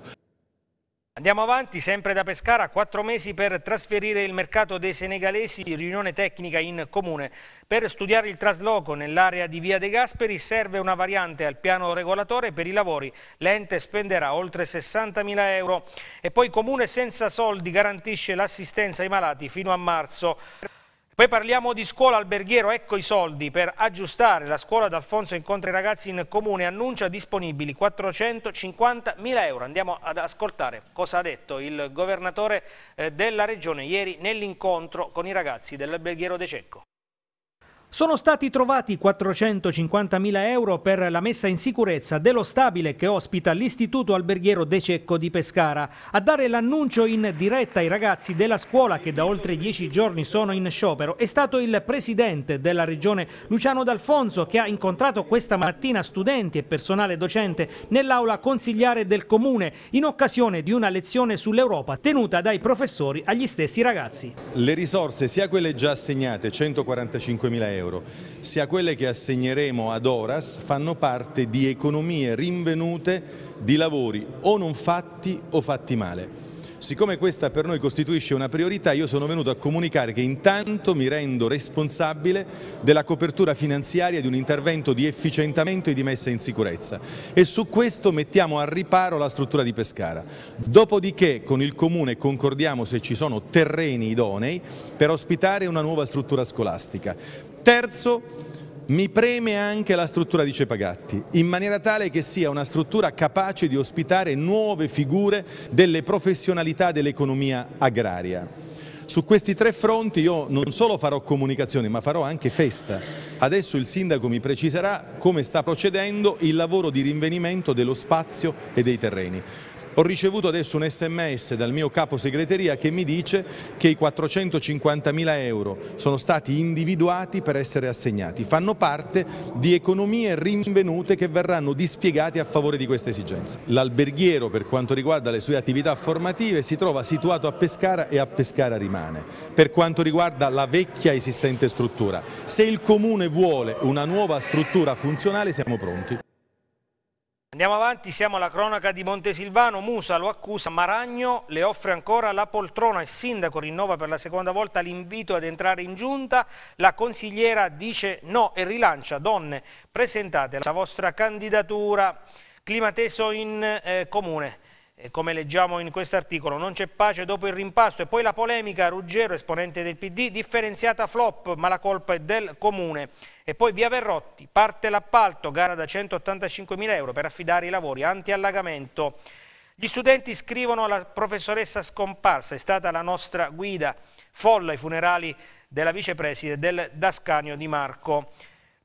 Andiamo avanti, sempre da Pescara, quattro mesi per trasferire il mercato dei senegalesi, riunione tecnica in comune. Per studiare il trasloco nell'area di Via De Gasperi serve una variante al piano regolatore per i lavori. L'ente spenderà oltre 60.000 euro e poi comune senza soldi garantisce l'assistenza ai malati fino a marzo. Poi parliamo di scuola alberghiero, ecco i soldi per aggiustare la scuola d'Alfonso incontra i ragazzi in comune, annuncia disponibili 450.000 euro. Andiamo ad ascoltare cosa ha detto il governatore eh, della regione ieri nell'incontro con i ragazzi dell'alberghiero De Cecco. Sono stati trovati 450.000 euro per la messa in sicurezza dello stabile che ospita l'Istituto Alberghiero De Cecco di Pescara. A dare l'annuncio in diretta ai ragazzi della scuola che da oltre dieci giorni sono in sciopero è stato il presidente della regione Luciano D'Alfonso che ha incontrato questa mattina studenti e personale docente nell'aula consigliare del comune in occasione di una lezione sull'Europa tenuta dai professori agli stessi ragazzi.
Le risorse, sia quelle già assegnate, 145.000 euro, euro, sia quelle che assegneremo ad Oras fanno parte di economie rinvenute di lavori o non fatti o fatti male. Siccome questa per noi costituisce una priorità, io sono venuto a comunicare che intanto mi rendo responsabile della copertura finanziaria di un intervento di efficientamento e di messa in sicurezza e su questo mettiamo al riparo la struttura di Pescara. Dopodiché con il Comune concordiamo se ci sono terreni idonei per ospitare una nuova struttura scolastica. Terzo, mi preme anche la struttura di Cepagatti, in maniera tale che sia una struttura capace di ospitare nuove figure delle professionalità dell'economia agraria. Su questi tre fronti io non solo farò comunicazione ma farò anche festa. Adesso il sindaco mi preciserà come sta procedendo il lavoro di rinvenimento dello spazio e dei terreni. Ho ricevuto adesso un sms dal mio capo segreteria che mi dice che i 450.000 euro sono stati individuati per essere assegnati, fanno parte di economie rinvenute che verranno dispiegate a favore di questa esigenza. L'alberghiero per quanto riguarda le sue attività formative si trova situato a Pescara e a Pescara rimane. Per quanto riguarda la vecchia esistente struttura, se il Comune vuole una nuova struttura funzionale siamo pronti.
Andiamo avanti, siamo alla cronaca di Montesilvano, Musa lo accusa, Maragno le offre ancora la poltrona, il sindaco rinnova per la seconda volta l'invito ad entrare in giunta, la consigliera dice no e rilancia donne presentate la vostra candidatura, clima teso in eh, comune. Eh, come leggiamo in questo articolo, non c'è pace dopo il rimpasto e poi la polemica, Ruggero, esponente del PD, differenziata flop, ma la colpa è del comune. E poi via Verrotti, parte l'appalto, gara da 185.000 euro per affidare i lavori anti-allagamento. Gli studenti scrivono alla professoressa scomparsa, è stata la nostra guida, folla ai funerali della vicepreside del Dascanio di Marco.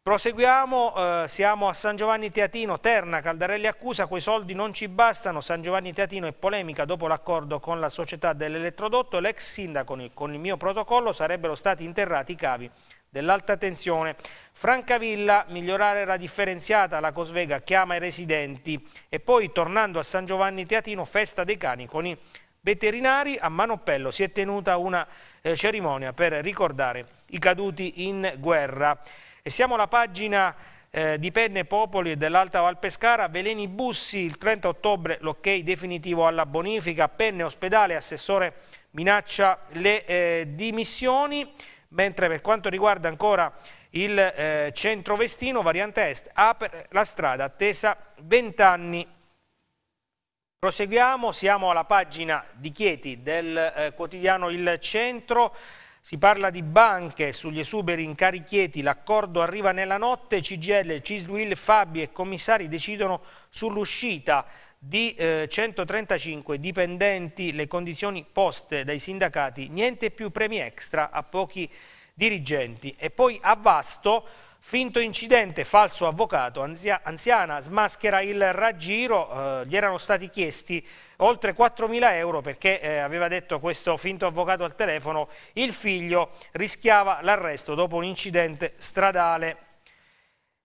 Proseguiamo, eh, siamo a San Giovanni Teatino, Terna, Caldarelli accusa, quei soldi non ci bastano, San Giovanni Teatino è polemica dopo l'accordo con la società dell'elettrodotto, l'ex sindaco con il mio protocollo sarebbero stati interrati i cavi dell'alta tensione. Francavilla, migliorare la differenziata, la Cosvega chiama i residenti e poi tornando a San Giovanni Teatino, festa dei cani con i veterinari, a Manopello si è tenuta una eh, cerimonia per ricordare i caduti in guerra. E siamo alla pagina eh, di Penne Popoli dell'Alta Val Pescara, Veleni Bussi, il 30 ottobre l'ok definitivo alla bonifica, Penne Ospedale, assessore minaccia le eh, dimissioni, mentre per quanto riguarda ancora il eh, centro vestino, variante est, apre la strada, attesa 20 anni. Proseguiamo, siamo alla pagina di Chieti del eh, quotidiano Il Centro, si parla di banche, sugli esuberi incarichieti, l'accordo arriva nella notte, CGL, Cisluil, Fabi e commissari decidono sull'uscita di eh, 135 dipendenti, le condizioni poste dai sindacati, niente più premi extra a pochi dirigenti. E poi a Vasto, finto incidente, falso avvocato, anzia, anziana smaschera il raggiro, eh, gli erano stati chiesti oltre 4.000 euro perché, eh, aveva detto questo finto avvocato al telefono, il figlio rischiava l'arresto dopo un incidente stradale.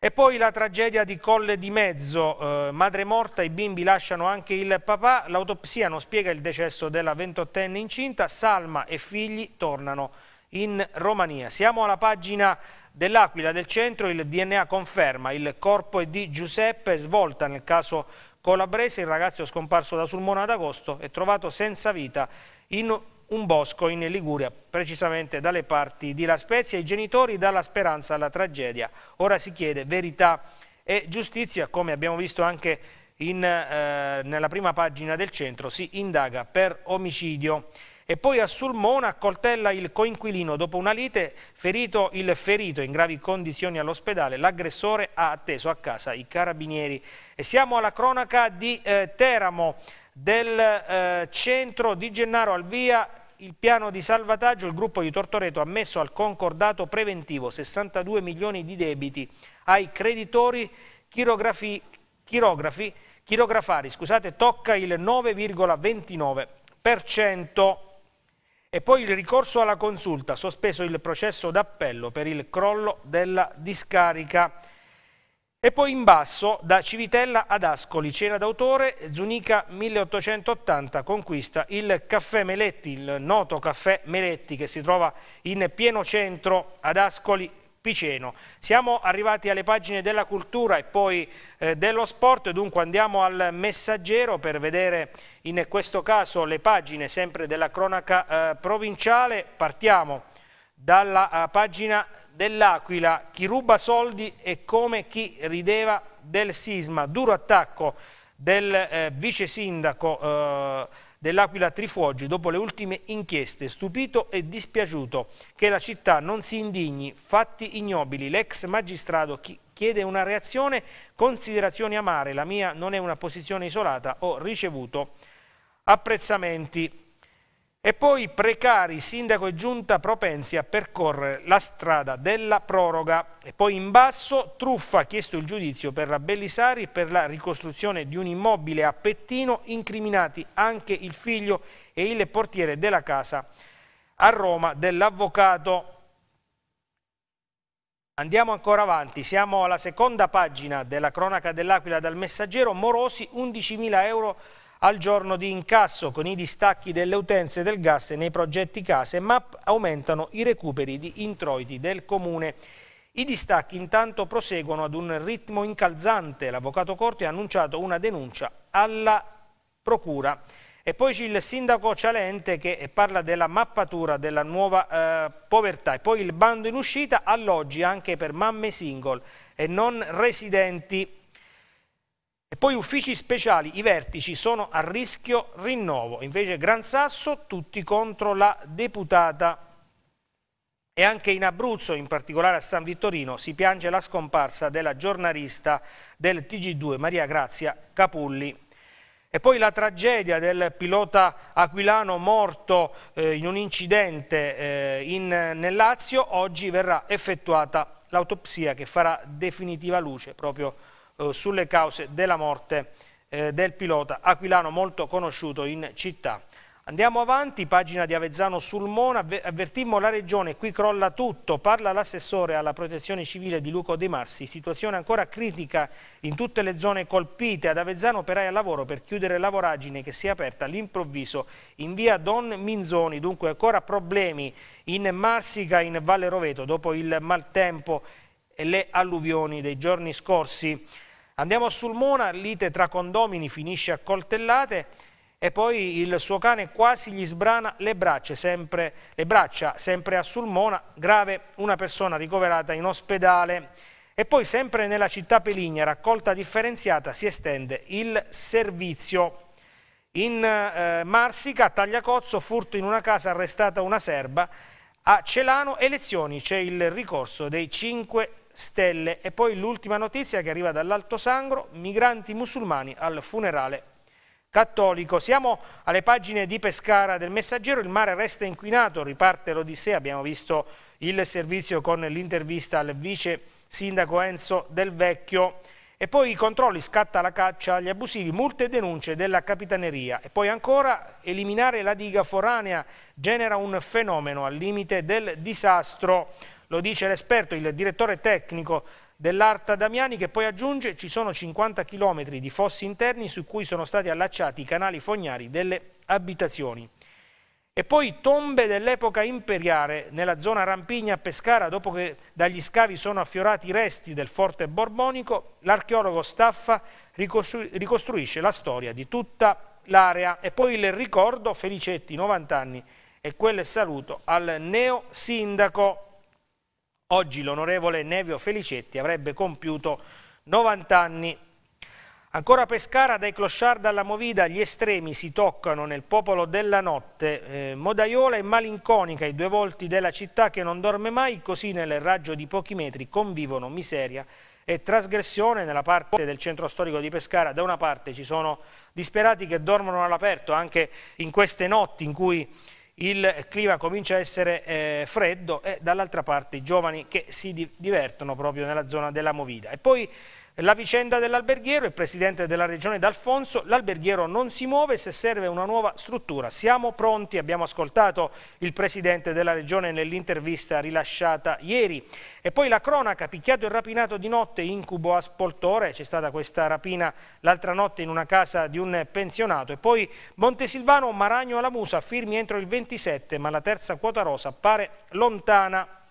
E poi la tragedia di Colle di Mezzo, eh, madre morta, i bimbi lasciano anche il papà, l'autopsia non spiega il decesso della 28enne incinta, Salma e figli tornano in Romania. Siamo alla pagina dell'Aquila del centro, il DNA conferma, il corpo è di Giuseppe, svolta nel caso Colabrese, il ragazzo scomparso da Sulmona ad agosto è trovato senza vita in un bosco in Liguria, precisamente dalle parti di La Spezia. I genitori dalla speranza alla tragedia. Ora si chiede verità e giustizia, come abbiamo visto anche in, eh, nella prima pagina del centro, si indaga per omicidio. E poi a Sulmona accoltella il coinquilino. Dopo una lite, ferito il ferito in gravi condizioni all'ospedale, l'aggressore ha atteso a casa i carabinieri. E siamo alla cronaca di eh, Teramo, del eh, centro di Gennaro al via il piano di salvataggio, il gruppo di Tortoreto ha messo al concordato preventivo 62 milioni di debiti ai creditori chirografi, chirografi, chirografari, scusate, tocca il 9,29%. E poi il ricorso alla consulta, sospeso il processo d'appello per il crollo della discarica. E poi in basso, da Civitella ad Ascoli, cena d'autore, Zunica 1880 conquista il caffè Meletti, il noto caffè Meletti che si trova in pieno centro ad Ascoli Piceno. Siamo arrivati alle pagine della cultura e poi eh, dello sport, dunque andiamo al messaggero per vedere in questo caso le pagine sempre della cronaca eh, provinciale. Partiamo dalla eh, pagina dell'Aquila, chi ruba soldi è come chi rideva del sisma, duro attacco del eh, vice sindaco eh, dell'Aquila Trifuoggi dopo le ultime inchieste, stupito e dispiaciuto che la città non si indigni, fatti ignobili, l'ex magistrato chiede una reazione, considerazioni amare, la mia non è una posizione isolata, ho ricevuto apprezzamenti. E poi precari, sindaco e giunta propensi a percorrere la strada della proroga. E poi in basso, truffa ha chiesto il giudizio per la Bellisari per la ricostruzione di un immobile a Pettino, incriminati anche il figlio e il portiere della casa a Roma dell'avvocato. Andiamo ancora avanti, siamo alla seconda pagina della cronaca dell'Aquila dal messaggero, morosi 11.000 euro al giorno di incasso con i distacchi delle utenze del gas nei progetti case, ma aumentano i recuperi di introiti del Comune. I distacchi intanto proseguono ad un ritmo incalzante. L'avvocato Corte ha annunciato una denuncia alla Procura. E poi c'è il sindaco Cialente che parla della mappatura della nuova eh, povertà e poi il bando in uscita alloggi anche per mamme single e non residenti e poi uffici speciali, i vertici sono a rischio rinnovo, invece Gran Sasso tutti contro la deputata. E anche in Abruzzo, in particolare a San Vittorino, si piange la scomparsa della giornalista del TG2 Maria Grazia Capulli. E poi la tragedia del pilota aquilano morto eh, in un incidente eh, in, nel Lazio, oggi verrà effettuata l'autopsia che farà definitiva luce proprio eh, sulle cause della morte eh, del pilota aquilano molto conosciuto in città. Andiamo avanti, pagina di Avezzano sul Mona, avvertimmo la regione, qui crolla tutto, parla l'assessore alla protezione civile di Luco De Marsi, situazione ancora critica in tutte le zone colpite, ad Avezzano operai al lavoro per chiudere la voragine che si è aperta all'improvviso in via Don Minzoni, dunque ancora problemi in Marsica, in Valle Roveto, dopo il maltempo e le alluvioni dei giorni scorsi. Andiamo a Sulmona, lite tra condomini finisce a coltellate e poi il suo cane quasi gli sbrana le braccia, sempre, le braccia, sempre a Sulmona, grave una persona ricoverata in ospedale. E poi sempre nella città Peligna, raccolta differenziata, si estende il servizio. In eh, Marsica, a Tagliacozzo, furto in una casa, arrestata una serba. A Celano, elezioni, c'è il ricorso dei cinque stelle. E poi l'ultima notizia che arriva dall'Alto Sangro, migranti musulmani al funerale cattolico. Siamo alle pagine di Pescara del Messaggero, il mare resta inquinato, riparte l'Odissea, abbiamo visto il servizio con l'intervista al vice sindaco Enzo Del Vecchio. E poi i controlli, scatta la caccia agli abusivi, multe e denunce della capitaneria. E poi ancora eliminare la diga foranea genera un fenomeno al limite del disastro. Lo dice l'esperto, il direttore tecnico dell'Arta Damiani che poi aggiunge ci sono 50 km di fossi interni su cui sono stati allacciati i canali fognari delle abitazioni. E poi tombe dell'epoca imperiale nella zona Rampigna a Pescara, dopo che dagli scavi sono affiorati i resti del forte borbonico, l'archeologo Staffa ricostruisce la storia di tutta l'area. E poi il ricordo Felicetti, 90 anni, e quel saluto al neo sindaco. Oggi l'onorevole Nevio Felicetti avrebbe compiuto 90 anni. Ancora Pescara, dai clochard alla Movida, gli estremi si toccano nel popolo della notte. Eh, modaiola e malinconica, i due volti della città che non dorme mai, così nel raggio di pochi metri convivono miseria e trasgressione nella parte del centro storico di Pescara. Da una parte ci sono disperati che dormono all'aperto anche in queste notti in cui il clima comincia a essere eh, freddo e dall'altra parte i giovani che si divertono proprio nella zona della Movida. E poi la vicenda dell'alberghiero, il presidente della regione D'Alfonso, l'alberghiero non si muove se serve una nuova struttura. Siamo pronti, abbiamo ascoltato il presidente della regione nell'intervista rilasciata ieri. E poi la cronaca, picchiato e rapinato di notte, incubo a Spoltore, c'è stata questa rapina l'altra notte in una casa di un pensionato. E poi Montesilvano, Maragno alla Musa, firmi entro il 27, ma la terza quota rosa appare lontana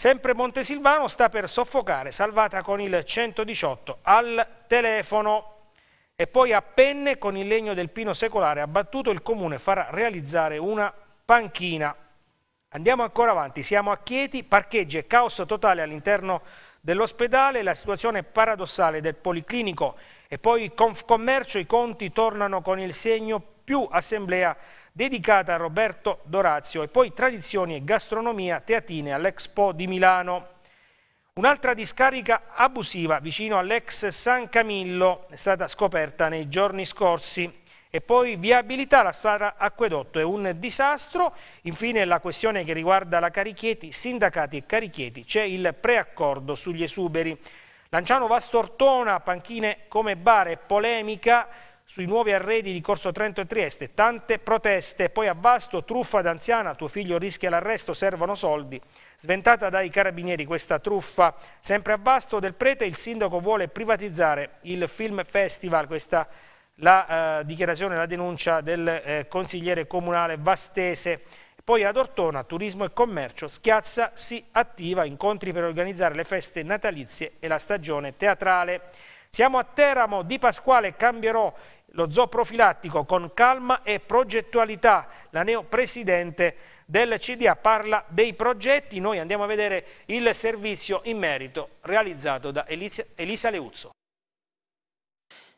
Sempre Montesilvano sta per soffocare, salvata con il 118 al telefono. E poi a Penne con il legno del pino secolare abbattuto il comune farà realizzare una panchina. Andiamo ancora avanti, siamo a Chieti, parcheggi e caos totale all'interno dell'ospedale, la situazione paradossale del policlinico e poi Confcommercio, i conti tornano con il segno più assemblea dedicata a Roberto Dorazio e poi Tradizioni e Gastronomia Teatine all'Expo di Milano. Un'altra discarica abusiva vicino all'ex San Camillo è stata scoperta nei giorni scorsi. E poi viabilità, la strada acquedotto è un disastro. Infine la questione che riguarda la Carichieti, sindacati e Carichieti, c'è il preaccordo sugli esuberi. Lanciano Vastortona, panchine come bar e polemica sui nuovi arredi di Corso Trento e Trieste. Tante proteste, poi a Vasto, truffa d'anziana, tuo figlio rischia l'arresto, servono soldi. Sventata dai carabinieri questa truffa, sempre a Vasto del prete, il sindaco vuole privatizzare il Film Festival, questa la eh, dichiarazione, la denuncia del eh, consigliere comunale Vastese. Poi ad Ortona, turismo e commercio, Schiazza si attiva, incontri per organizzare le feste natalizie e la stagione teatrale. Siamo a Teramo, Di Pasquale cambierò lo zooprofilattico con calma e progettualità. La neopresidente del CDA parla dei progetti, noi andiamo a vedere il servizio in merito realizzato da Elisa Leuzzo.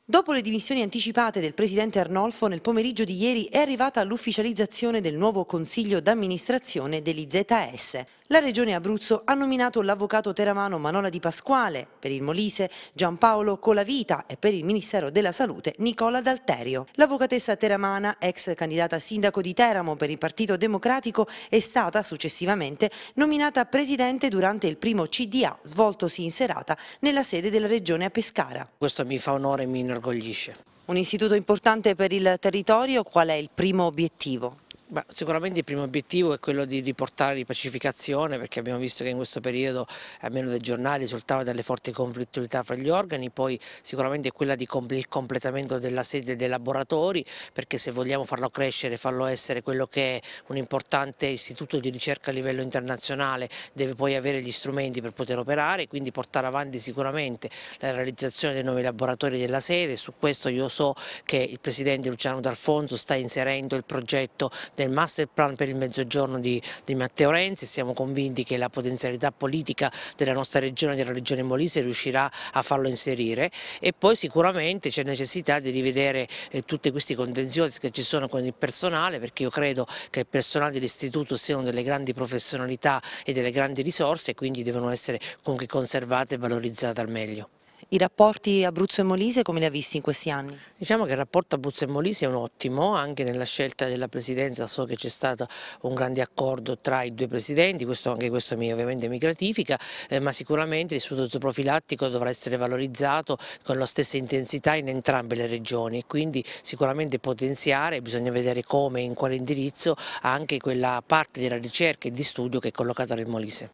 Dopo le dimissioni anticipate del presidente Arnolfo, nel pomeriggio di ieri è arrivata l'ufficializzazione del nuovo consiglio d'amministrazione dell'IZS. La Regione Abruzzo ha nominato l'avvocato teramano Manola Di Pasquale, per il Molise Giampaolo Colavita e per il Ministero della Salute Nicola D'Alterio. L'avvocatessa teramana, ex candidata sindaco di Teramo per il Partito Democratico, è stata successivamente nominata presidente durante il primo CDA svoltosi in serata nella sede della Regione a Pescara.
Questo mi fa onore e mi inorgoglisce.
Un istituto importante per il territorio, qual è il
primo obiettivo? Ma sicuramente il primo obiettivo è quello di riportare ripacificazione perché abbiamo visto che in questo periodo, almeno dai giornali, risultava delle forti conflittualità fra gli organi, poi sicuramente è quella di il completamento della sede dei laboratori perché se vogliamo farlo crescere, farlo essere quello che è un importante istituto di ricerca a livello internazionale deve poi avere gli strumenti per poter operare, quindi portare avanti sicuramente la realizzazione dei nuovi laboratori della sede, su questo io so che il Presidente Luciano D'Alfonso sta inserendo il progetto nel master plan per il mezzogiorno di, di Matteo Renzi, siamo convinti che la potenzialità politica della nostra regione, della regione Molise, riuscirà a farlo inserire e poi sicuramente c'è necessità di rivedere eh, tutti questi contenziosi che ci sono con il personale perché io credo che il personale dell'istituto siano delle grandi professionalità e delle grandi risorse e quindi devono essere comunque conservate e valorizzate al meglio. I rapporti Abruzzo e Molise come li ha visti in questi anni? Diciamo che il rapporto Abruzzo e Molise è un ottimo, anche nella scelta della Presidenza so che c'è stato un grande accordo tra i due Presidenti, questo, anche questo mi, ovviamente mi gratifica, eh, ma sicuramente l'istituto zooprofilattico dovrà essere valorizzato con la stessa intensità in entrambe le regioni, quindi sicuramente potenziare, bisogna vedere come e in quale indirizzo anche quella parte della ricerca e di studio che è collocata nel Molise.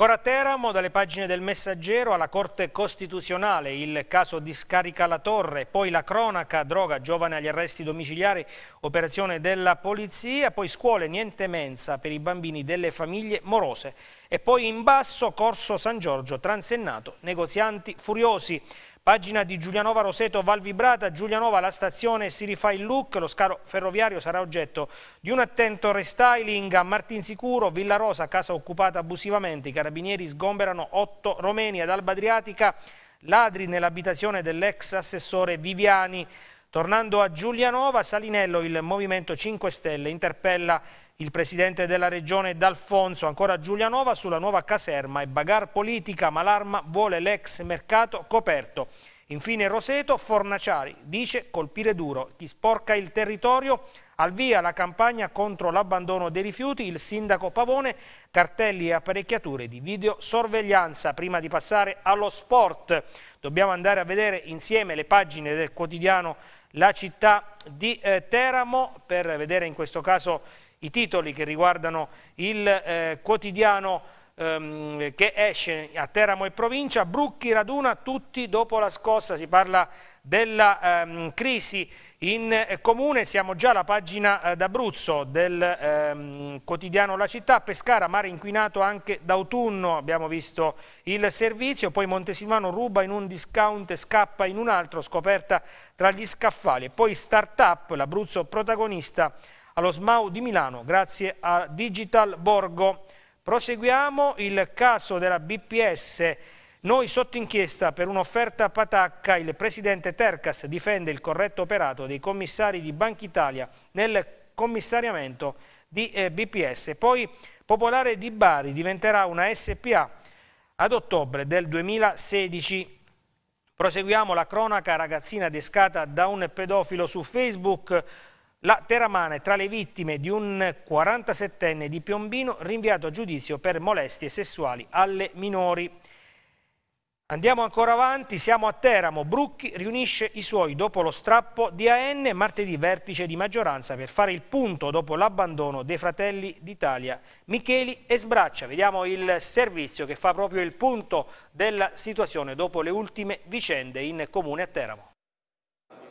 Ancora a Teramo, dalle pagine del Messaggero alla Corte Costituzionale, il caso di Scarica la Torre, poi la cronaca, droga, giovane agli arresti domiciliari, operazione della polizia, poi scuole, niente mensa per i bambini delle famiglie morose e poi in basso Corso San Giorgio, transennato, negozianti furiosi. Pagina di Giulianova Roseto Valvibrata, Giulianova la stazione si rifà il look, lo scaro ferroviario sarà oggetto di un attento restyling a Martinsicuro, Villa Rosa, casa occupata abusivamente, i carabinieri sgomberano otto romeni ad Alba Adriatica, ladri nell'abitazione dell'ex assessore Viviani. Tornando a Giulianova, Salinello, il Movimento 5 Stelle interpella il presidente della regione D'Alfonso, ancora Giulianova, sulla nuova caserma e bagar politica, ma l'arma vuole l'ex mercato coperto. Infine Roseto, Fornaciari, dice colpire duro, chi sporca il territorio, al via la campagna contro l'abbandono dei rifiuti, il sindaco Pavone, cartelli e apparecchiature di videosorveglianza. Prima di passare allo sport dobbiamo andare a vedere insieme le pagine del quotidiano La Città di eh, Teramo per vedere in questo caso i titoli che riguardano il eh, quotidiano ehm, che esce a Teramo e provincia, Brucchi raduna tutti dopo la scossa, si parla della ehm, crisi in eh, comune, siamo già alla pagina eh, d'Abruzzo del ehm, quotidiano La Città, Pescara, mare inquinato anche d'autunno, abbiamo visto il servizio, poi Montesimano ruba in un discount e scappa in un altro, scoperta tra gli scaffali, e poi Startup, l'Abruzzo protagonista allo SMAU di Milano grazie a Digital Borgo. Proseguiamo il caso della BPS. Noi sotto inchiesta per un'offerta patacca il presidente Tercas difende il corretto operato dei commissari di Banca Italia nel commissariamento di eh, BPS. Poi Popolare di Bari diventerà una SPA ad ottobre del 2016. Proseguiamo la cronaca ragazzina descata da un pedofilo su Facebook. La Teramana tra le vittime di un 47enne di Piombino rinviato a giudizio per molestie sessuali alle minori. Andiamo ancora avanti, siamo a Teramo. Brucchi riunisce i suoi dopo lo strappo di AN, martedì vertice di maggioranza per fare il punto dopo l'abbandono dei Fratelli d'Italia. Micheli e Sbraccia, vediamo il servizio che fa proprio il punto della situazione dopo le ultime vicende in comune a Teramo.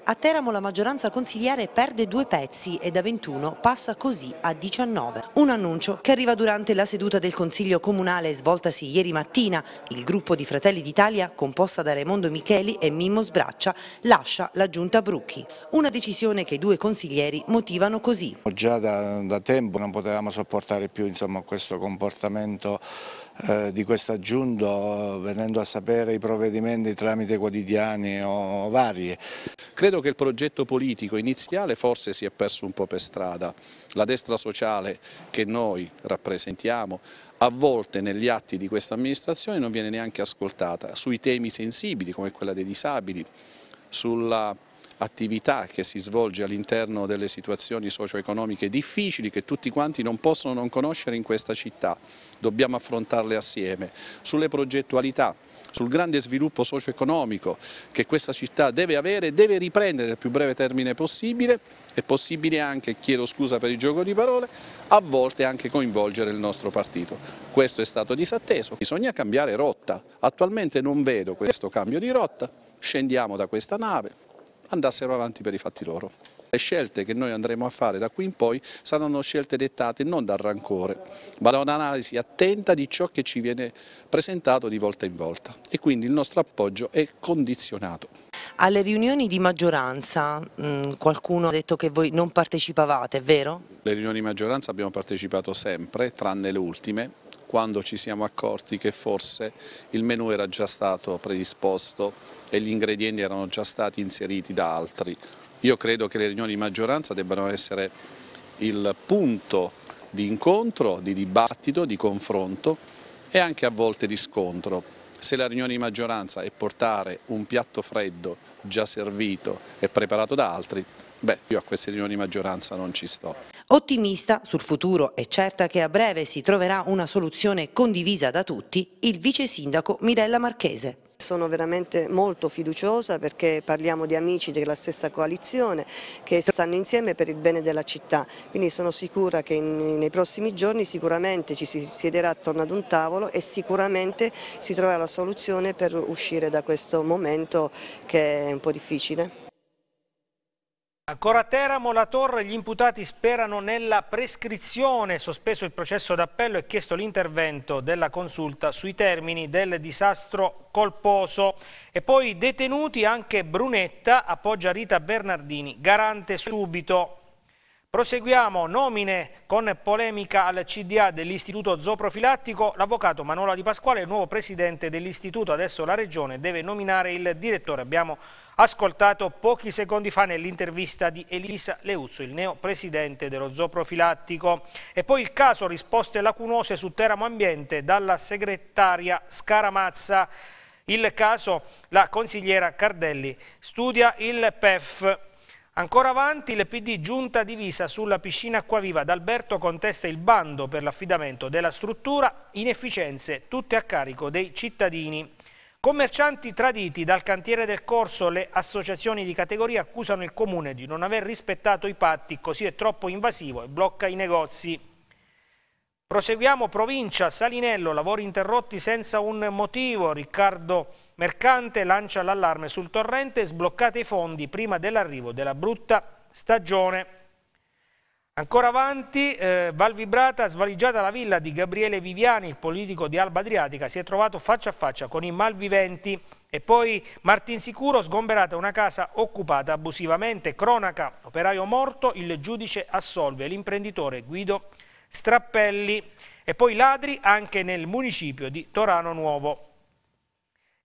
A Teramo la maggioranza consigliare perde due pezzi e da 21 passa così a 19. Un annuncio che arriva durante la seduta del Consiglio Comunale svoltasi ieri mattina. Il gruppo di Fratelli d'Italia, composta da Raimondo Micheli e Mimmo Sbraccia, lascia la giunta Brucchi. Una decisione che i due consiglieri motivano così. Già da, da
tempo non potevamo sopportare più insomma, questo comportamento eh, di questa giunta, venendo a sapere i provvedimenti tramite quotidiani o varie.
Credo che il progetto politico iniziale forse si è perso un po' per strada. La destra sociale che noi rappresentiamo a volte negli atti di questa amministrazione non viene neanche ascoltata sui temi sensibili come quella dei disabili, sulla attività che si svolge all'interno delle situazioni socio-economiche difficili che tutti quanti non possono non conoscere in questa città. Dobbiamo affrontarle assieme. Sulle progettualità, sul grande sviluppo socio-economico che questa città deve avere, deve riprendere nel più breve termine possibile e possibile anche, chiedo scusa per il gioco di parole, a volte anche coinvolgere il nostro partito. Questo è stato disatteso, bisogna cambiare rotta, attualmente non vedo questo cambio di rotta, scendiamo da questa nave, andassero avanti per i fatti loro. Le scelte che noi andremo a fare da qui in poi saranno scelte dettate non dal rancore, ma da un'analisi attenta di ciò che ci viene presentato di volta in volta e quindi il nostro appoggio è condizionato.
Alle riunioni di maggioranza mm, qualcuno ha detto che voi non partecipavate, è vero?
Le riunioni di maggioranza abbiamo partecipato sempre, tranne le ultime, quando ci siamo accorti che forse il menù era già stato predisposto e gli ingredienti erano già stati inseriti da altri. Io credo che le riunioni di maggioranza debbano essere il punto di incontro, di dibattito, di confronto e anche a volte di scontro. Se la riunione di maggioranza è portare un piatto freddo già servito e preparato da altri, beh, io a queste riunioni di maggioranza non ci sto.
Ottimista sul futuro e certa che a breve si troverà una soluzione condivisa da tutti, il vice sindaco Mirella Marchese. Sono veramente molto fiduciosa perché parliamo di amici della stessa coalizione che stanno insieme per il bene della città, quindi sono sicura che in, nei prossimi giorni sicuramente ci si siederà attorno ad un tavolo e sicuramente si troverà la soluzione per uscire da questo momento che è un po' difficile.
A Teramo, la Torre gli imputati sperano nella prescrizione, sospeso il processo d'appello e chiesto l'intervento della consulta sui termini del disastro colposo. E poi detenuti anche Brunetta, appoggia Rita Bernardini, garante subito. Proseguiamo nomine con polemica al CDA dell'Istituto Zooprofilattico, l'avvocato Manuela Di Pasquale, il nuovo presidente dell'istituto, adesso la regione deve nominare il direttore. Abbiamo ascoltato pochi secondi fa nell'intervista di Elisa Leuzzo, il neo presidente dello Zooprofilattico. E poi il caso risposte lacunose su Teramo Ambiente dalla segretaria Scaramazza. Il caso la consigliera Cardelli studia il PEF Ancora avanti, l'EPD giunta divisa sulla piscina acquaviva. D'Alberto contesta il bando per l'affidamento della struttura, inefficienze tutte a carico dei cittadini. Commercianti traditi dal cantiere del corso, le associazioni di categoria accusano il comune di non aver rispettato i patti, così è troppo invasivo e blocca i negozi. Proseguiamo provincia, Salinello, lavori interrotti senza un motivo, Riccardo Mercante lancia l'allarme sul torrente, sbloccate i fondi prima dell'arrivo della brutta stagione. Ancora avanti, eh, Val Vibrata, svaligiata la villa di Gabriele Viviani, il politico di Alba Adriatica, si è trovato faccia a faccia con i malviventi e poi Martinsicuro, sgomberata una casa occupata abusivamente, cronaca, operaio morto, il giudice assolve l'imprenditore Guido Viviani strappelli e poi ladri anche nel municipio di Torano Nuovo.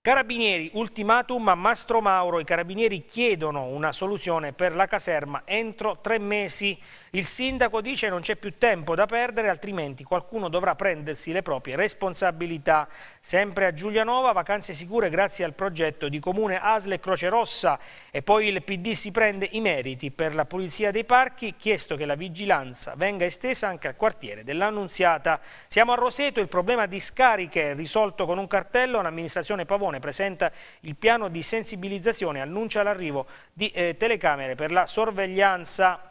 Carabinieri, ultimatum a Mastro Mauro, i carabinieri chiedono una soluzione per la caserma entro tre mesi. Il sindaco dice non c'è più tempo da perdere, altrimenti qualcuno dovrà prendersi le proprie responsabilità. Sempre a Giulianova, vacanze sicure grazie al progetto di Comune Asle e Croce Rossa e poi il PD si prende i meriti per la pulizia dei parchi, chiesto che la vigilanza venga estesa anche al quartiere dell'Annunziata. Siamo a Roseto, il problema di scariche risolto con un cartello, l'amministrazione Pavone Pordenone presenta il piano di sensibilizzazione e annuncia l'arrivo di eh, telecamere per la sorveglianza.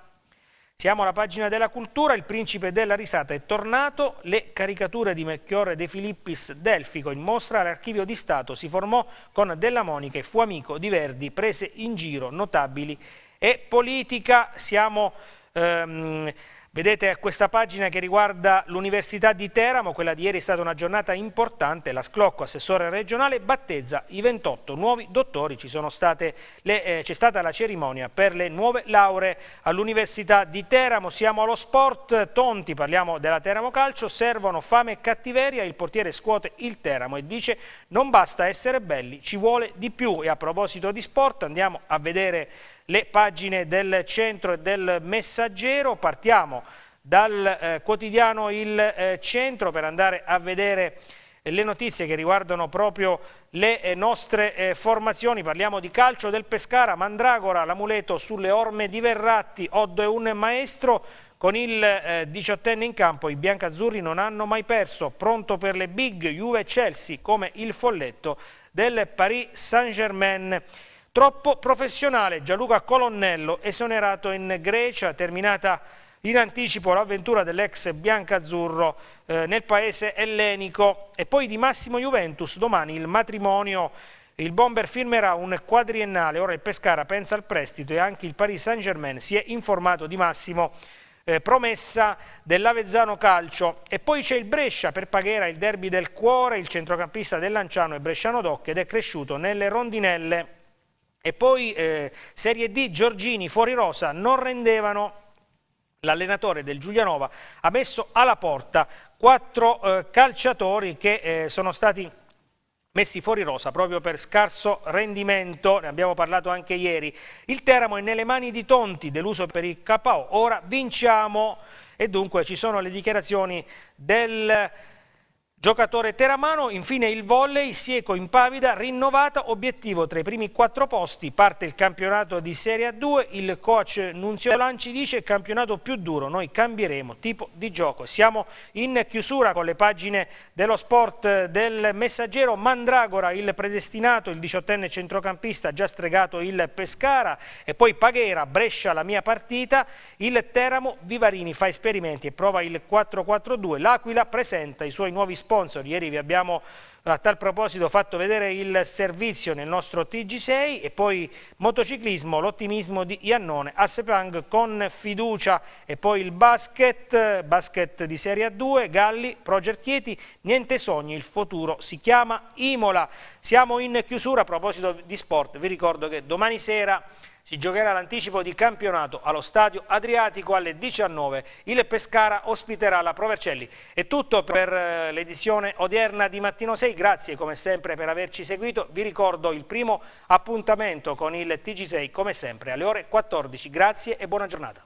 Siamo alla pagina della cultura, il principe della risata è tornato, le caricature di Melchiorre De Filippis Delfico in mostra all'archivio di Stato si formò con Della Monica e fu amico di Verdi, prese in giro notabili e politica. Siamo... Ehm, Vedete questa pagina che riguarda l'Università di Teramo, quella di ieri è stata una giornata importante, la Sclocco, assessore regionale, battezza i 28 nuovi dottori, eh, c'è eh, stata la cerimonia per le nuove lauree all'Università di Teramo, siamo allo sport, Tonti, parliamo della Teramo Calcio, servono fame e cattiveria, il portiere scuote il Teramo e dice non basta essere belli, ci vuole di più e a proposito di sport andiamo a vedere le pagine del Centro e del Messaggero. Partiamo dal eh, quotidiano Il eh, Centro per andare a vedere eh, le notizie che riguardano proprio le eh, nostre eh, formazioni. Parliamo di calcio del Pescara, Mandragora, l'amuleto sulle orme di Verratti, Oddo è un maestro. Con il eh, diciottenne in campo i biancazzurri non hanno mai perso, pronto per le big Juve e Chelsea come il folletto del Paris Saint-Germain. Troppo professionale, Gianluca Colonnello, esonerato in Grecia, terminata in anticipo l'avventura dell'ex biancazzurro eh, nel paese ellenico. E poi di Massimo Juventus, domani il matrimonio il bomber firmerà un quadriennale, ora il Pescara pensa al prestito e anche il Paris Saint Germain si è informato di Massimo eh, promessa dell'Avezzano Calcio e poi c'è il Brescia per Paghera il derby del cuore, il centrocampista del Lanciano e Bresciano Doc ed è cresciuto nelle rondinelle e poi eh, Serie D, Giorgini, fuori rosa, non rendevano l'allenatore del Giulianova ha messo alla porta quattro eh, calciatori che eh, sono stati messi fuori rosa proprio per scarso rendimento, ne abbiamo parlato anche ieri. Il Teramo è nelle mani di Tonti, deluso per il KO, ora vinciamo e dunque ci sono le dichiarazioni del Giocatore teramano, infine il volley, Sieco impavida, rinnovata, obiettivo tra i primi quattro posti, parte il campionato di Serie A2, il coach Nunzio Lanci dice campionato più duro, noi cambieremo tipo di gioco. Siamo in chiusura con le pagine dello sport del messaggero Mandragora, il predestinato, il diciottenne centrocampista, già stregato il Pescara e poi Paghera, Brescia la mia partita, il Teramo Vivarini fa esperimenti e prova il 4-4-2, l'Aquila presenta i suoi nuovi sport sponsor. Ieri vi abbiamo a tal proposito fatto vedere il servizio nel nostro TG6 e poi motociclismo, l'ottimismo di Iannone, Assepang con fiducia e poi il basket, basket di Serie A2, Galli, Proger Chieti, niente sogni, il futuro si chiama Imola. Siamo in chiusura a proposito di sport, vi ricordo che domani sera si giocherà l'anticipo di campionato allo stadio Adriatico alle 19. Il Pescara ospiterà la Provercelli. È tutto per eh, l'edizione odierna di Mattino 6. Grazie come sempre per averci seguito. Vi ricordo il primo appuntamento con il TG6 come sempre alle ore 14. Grazie e buona giornata.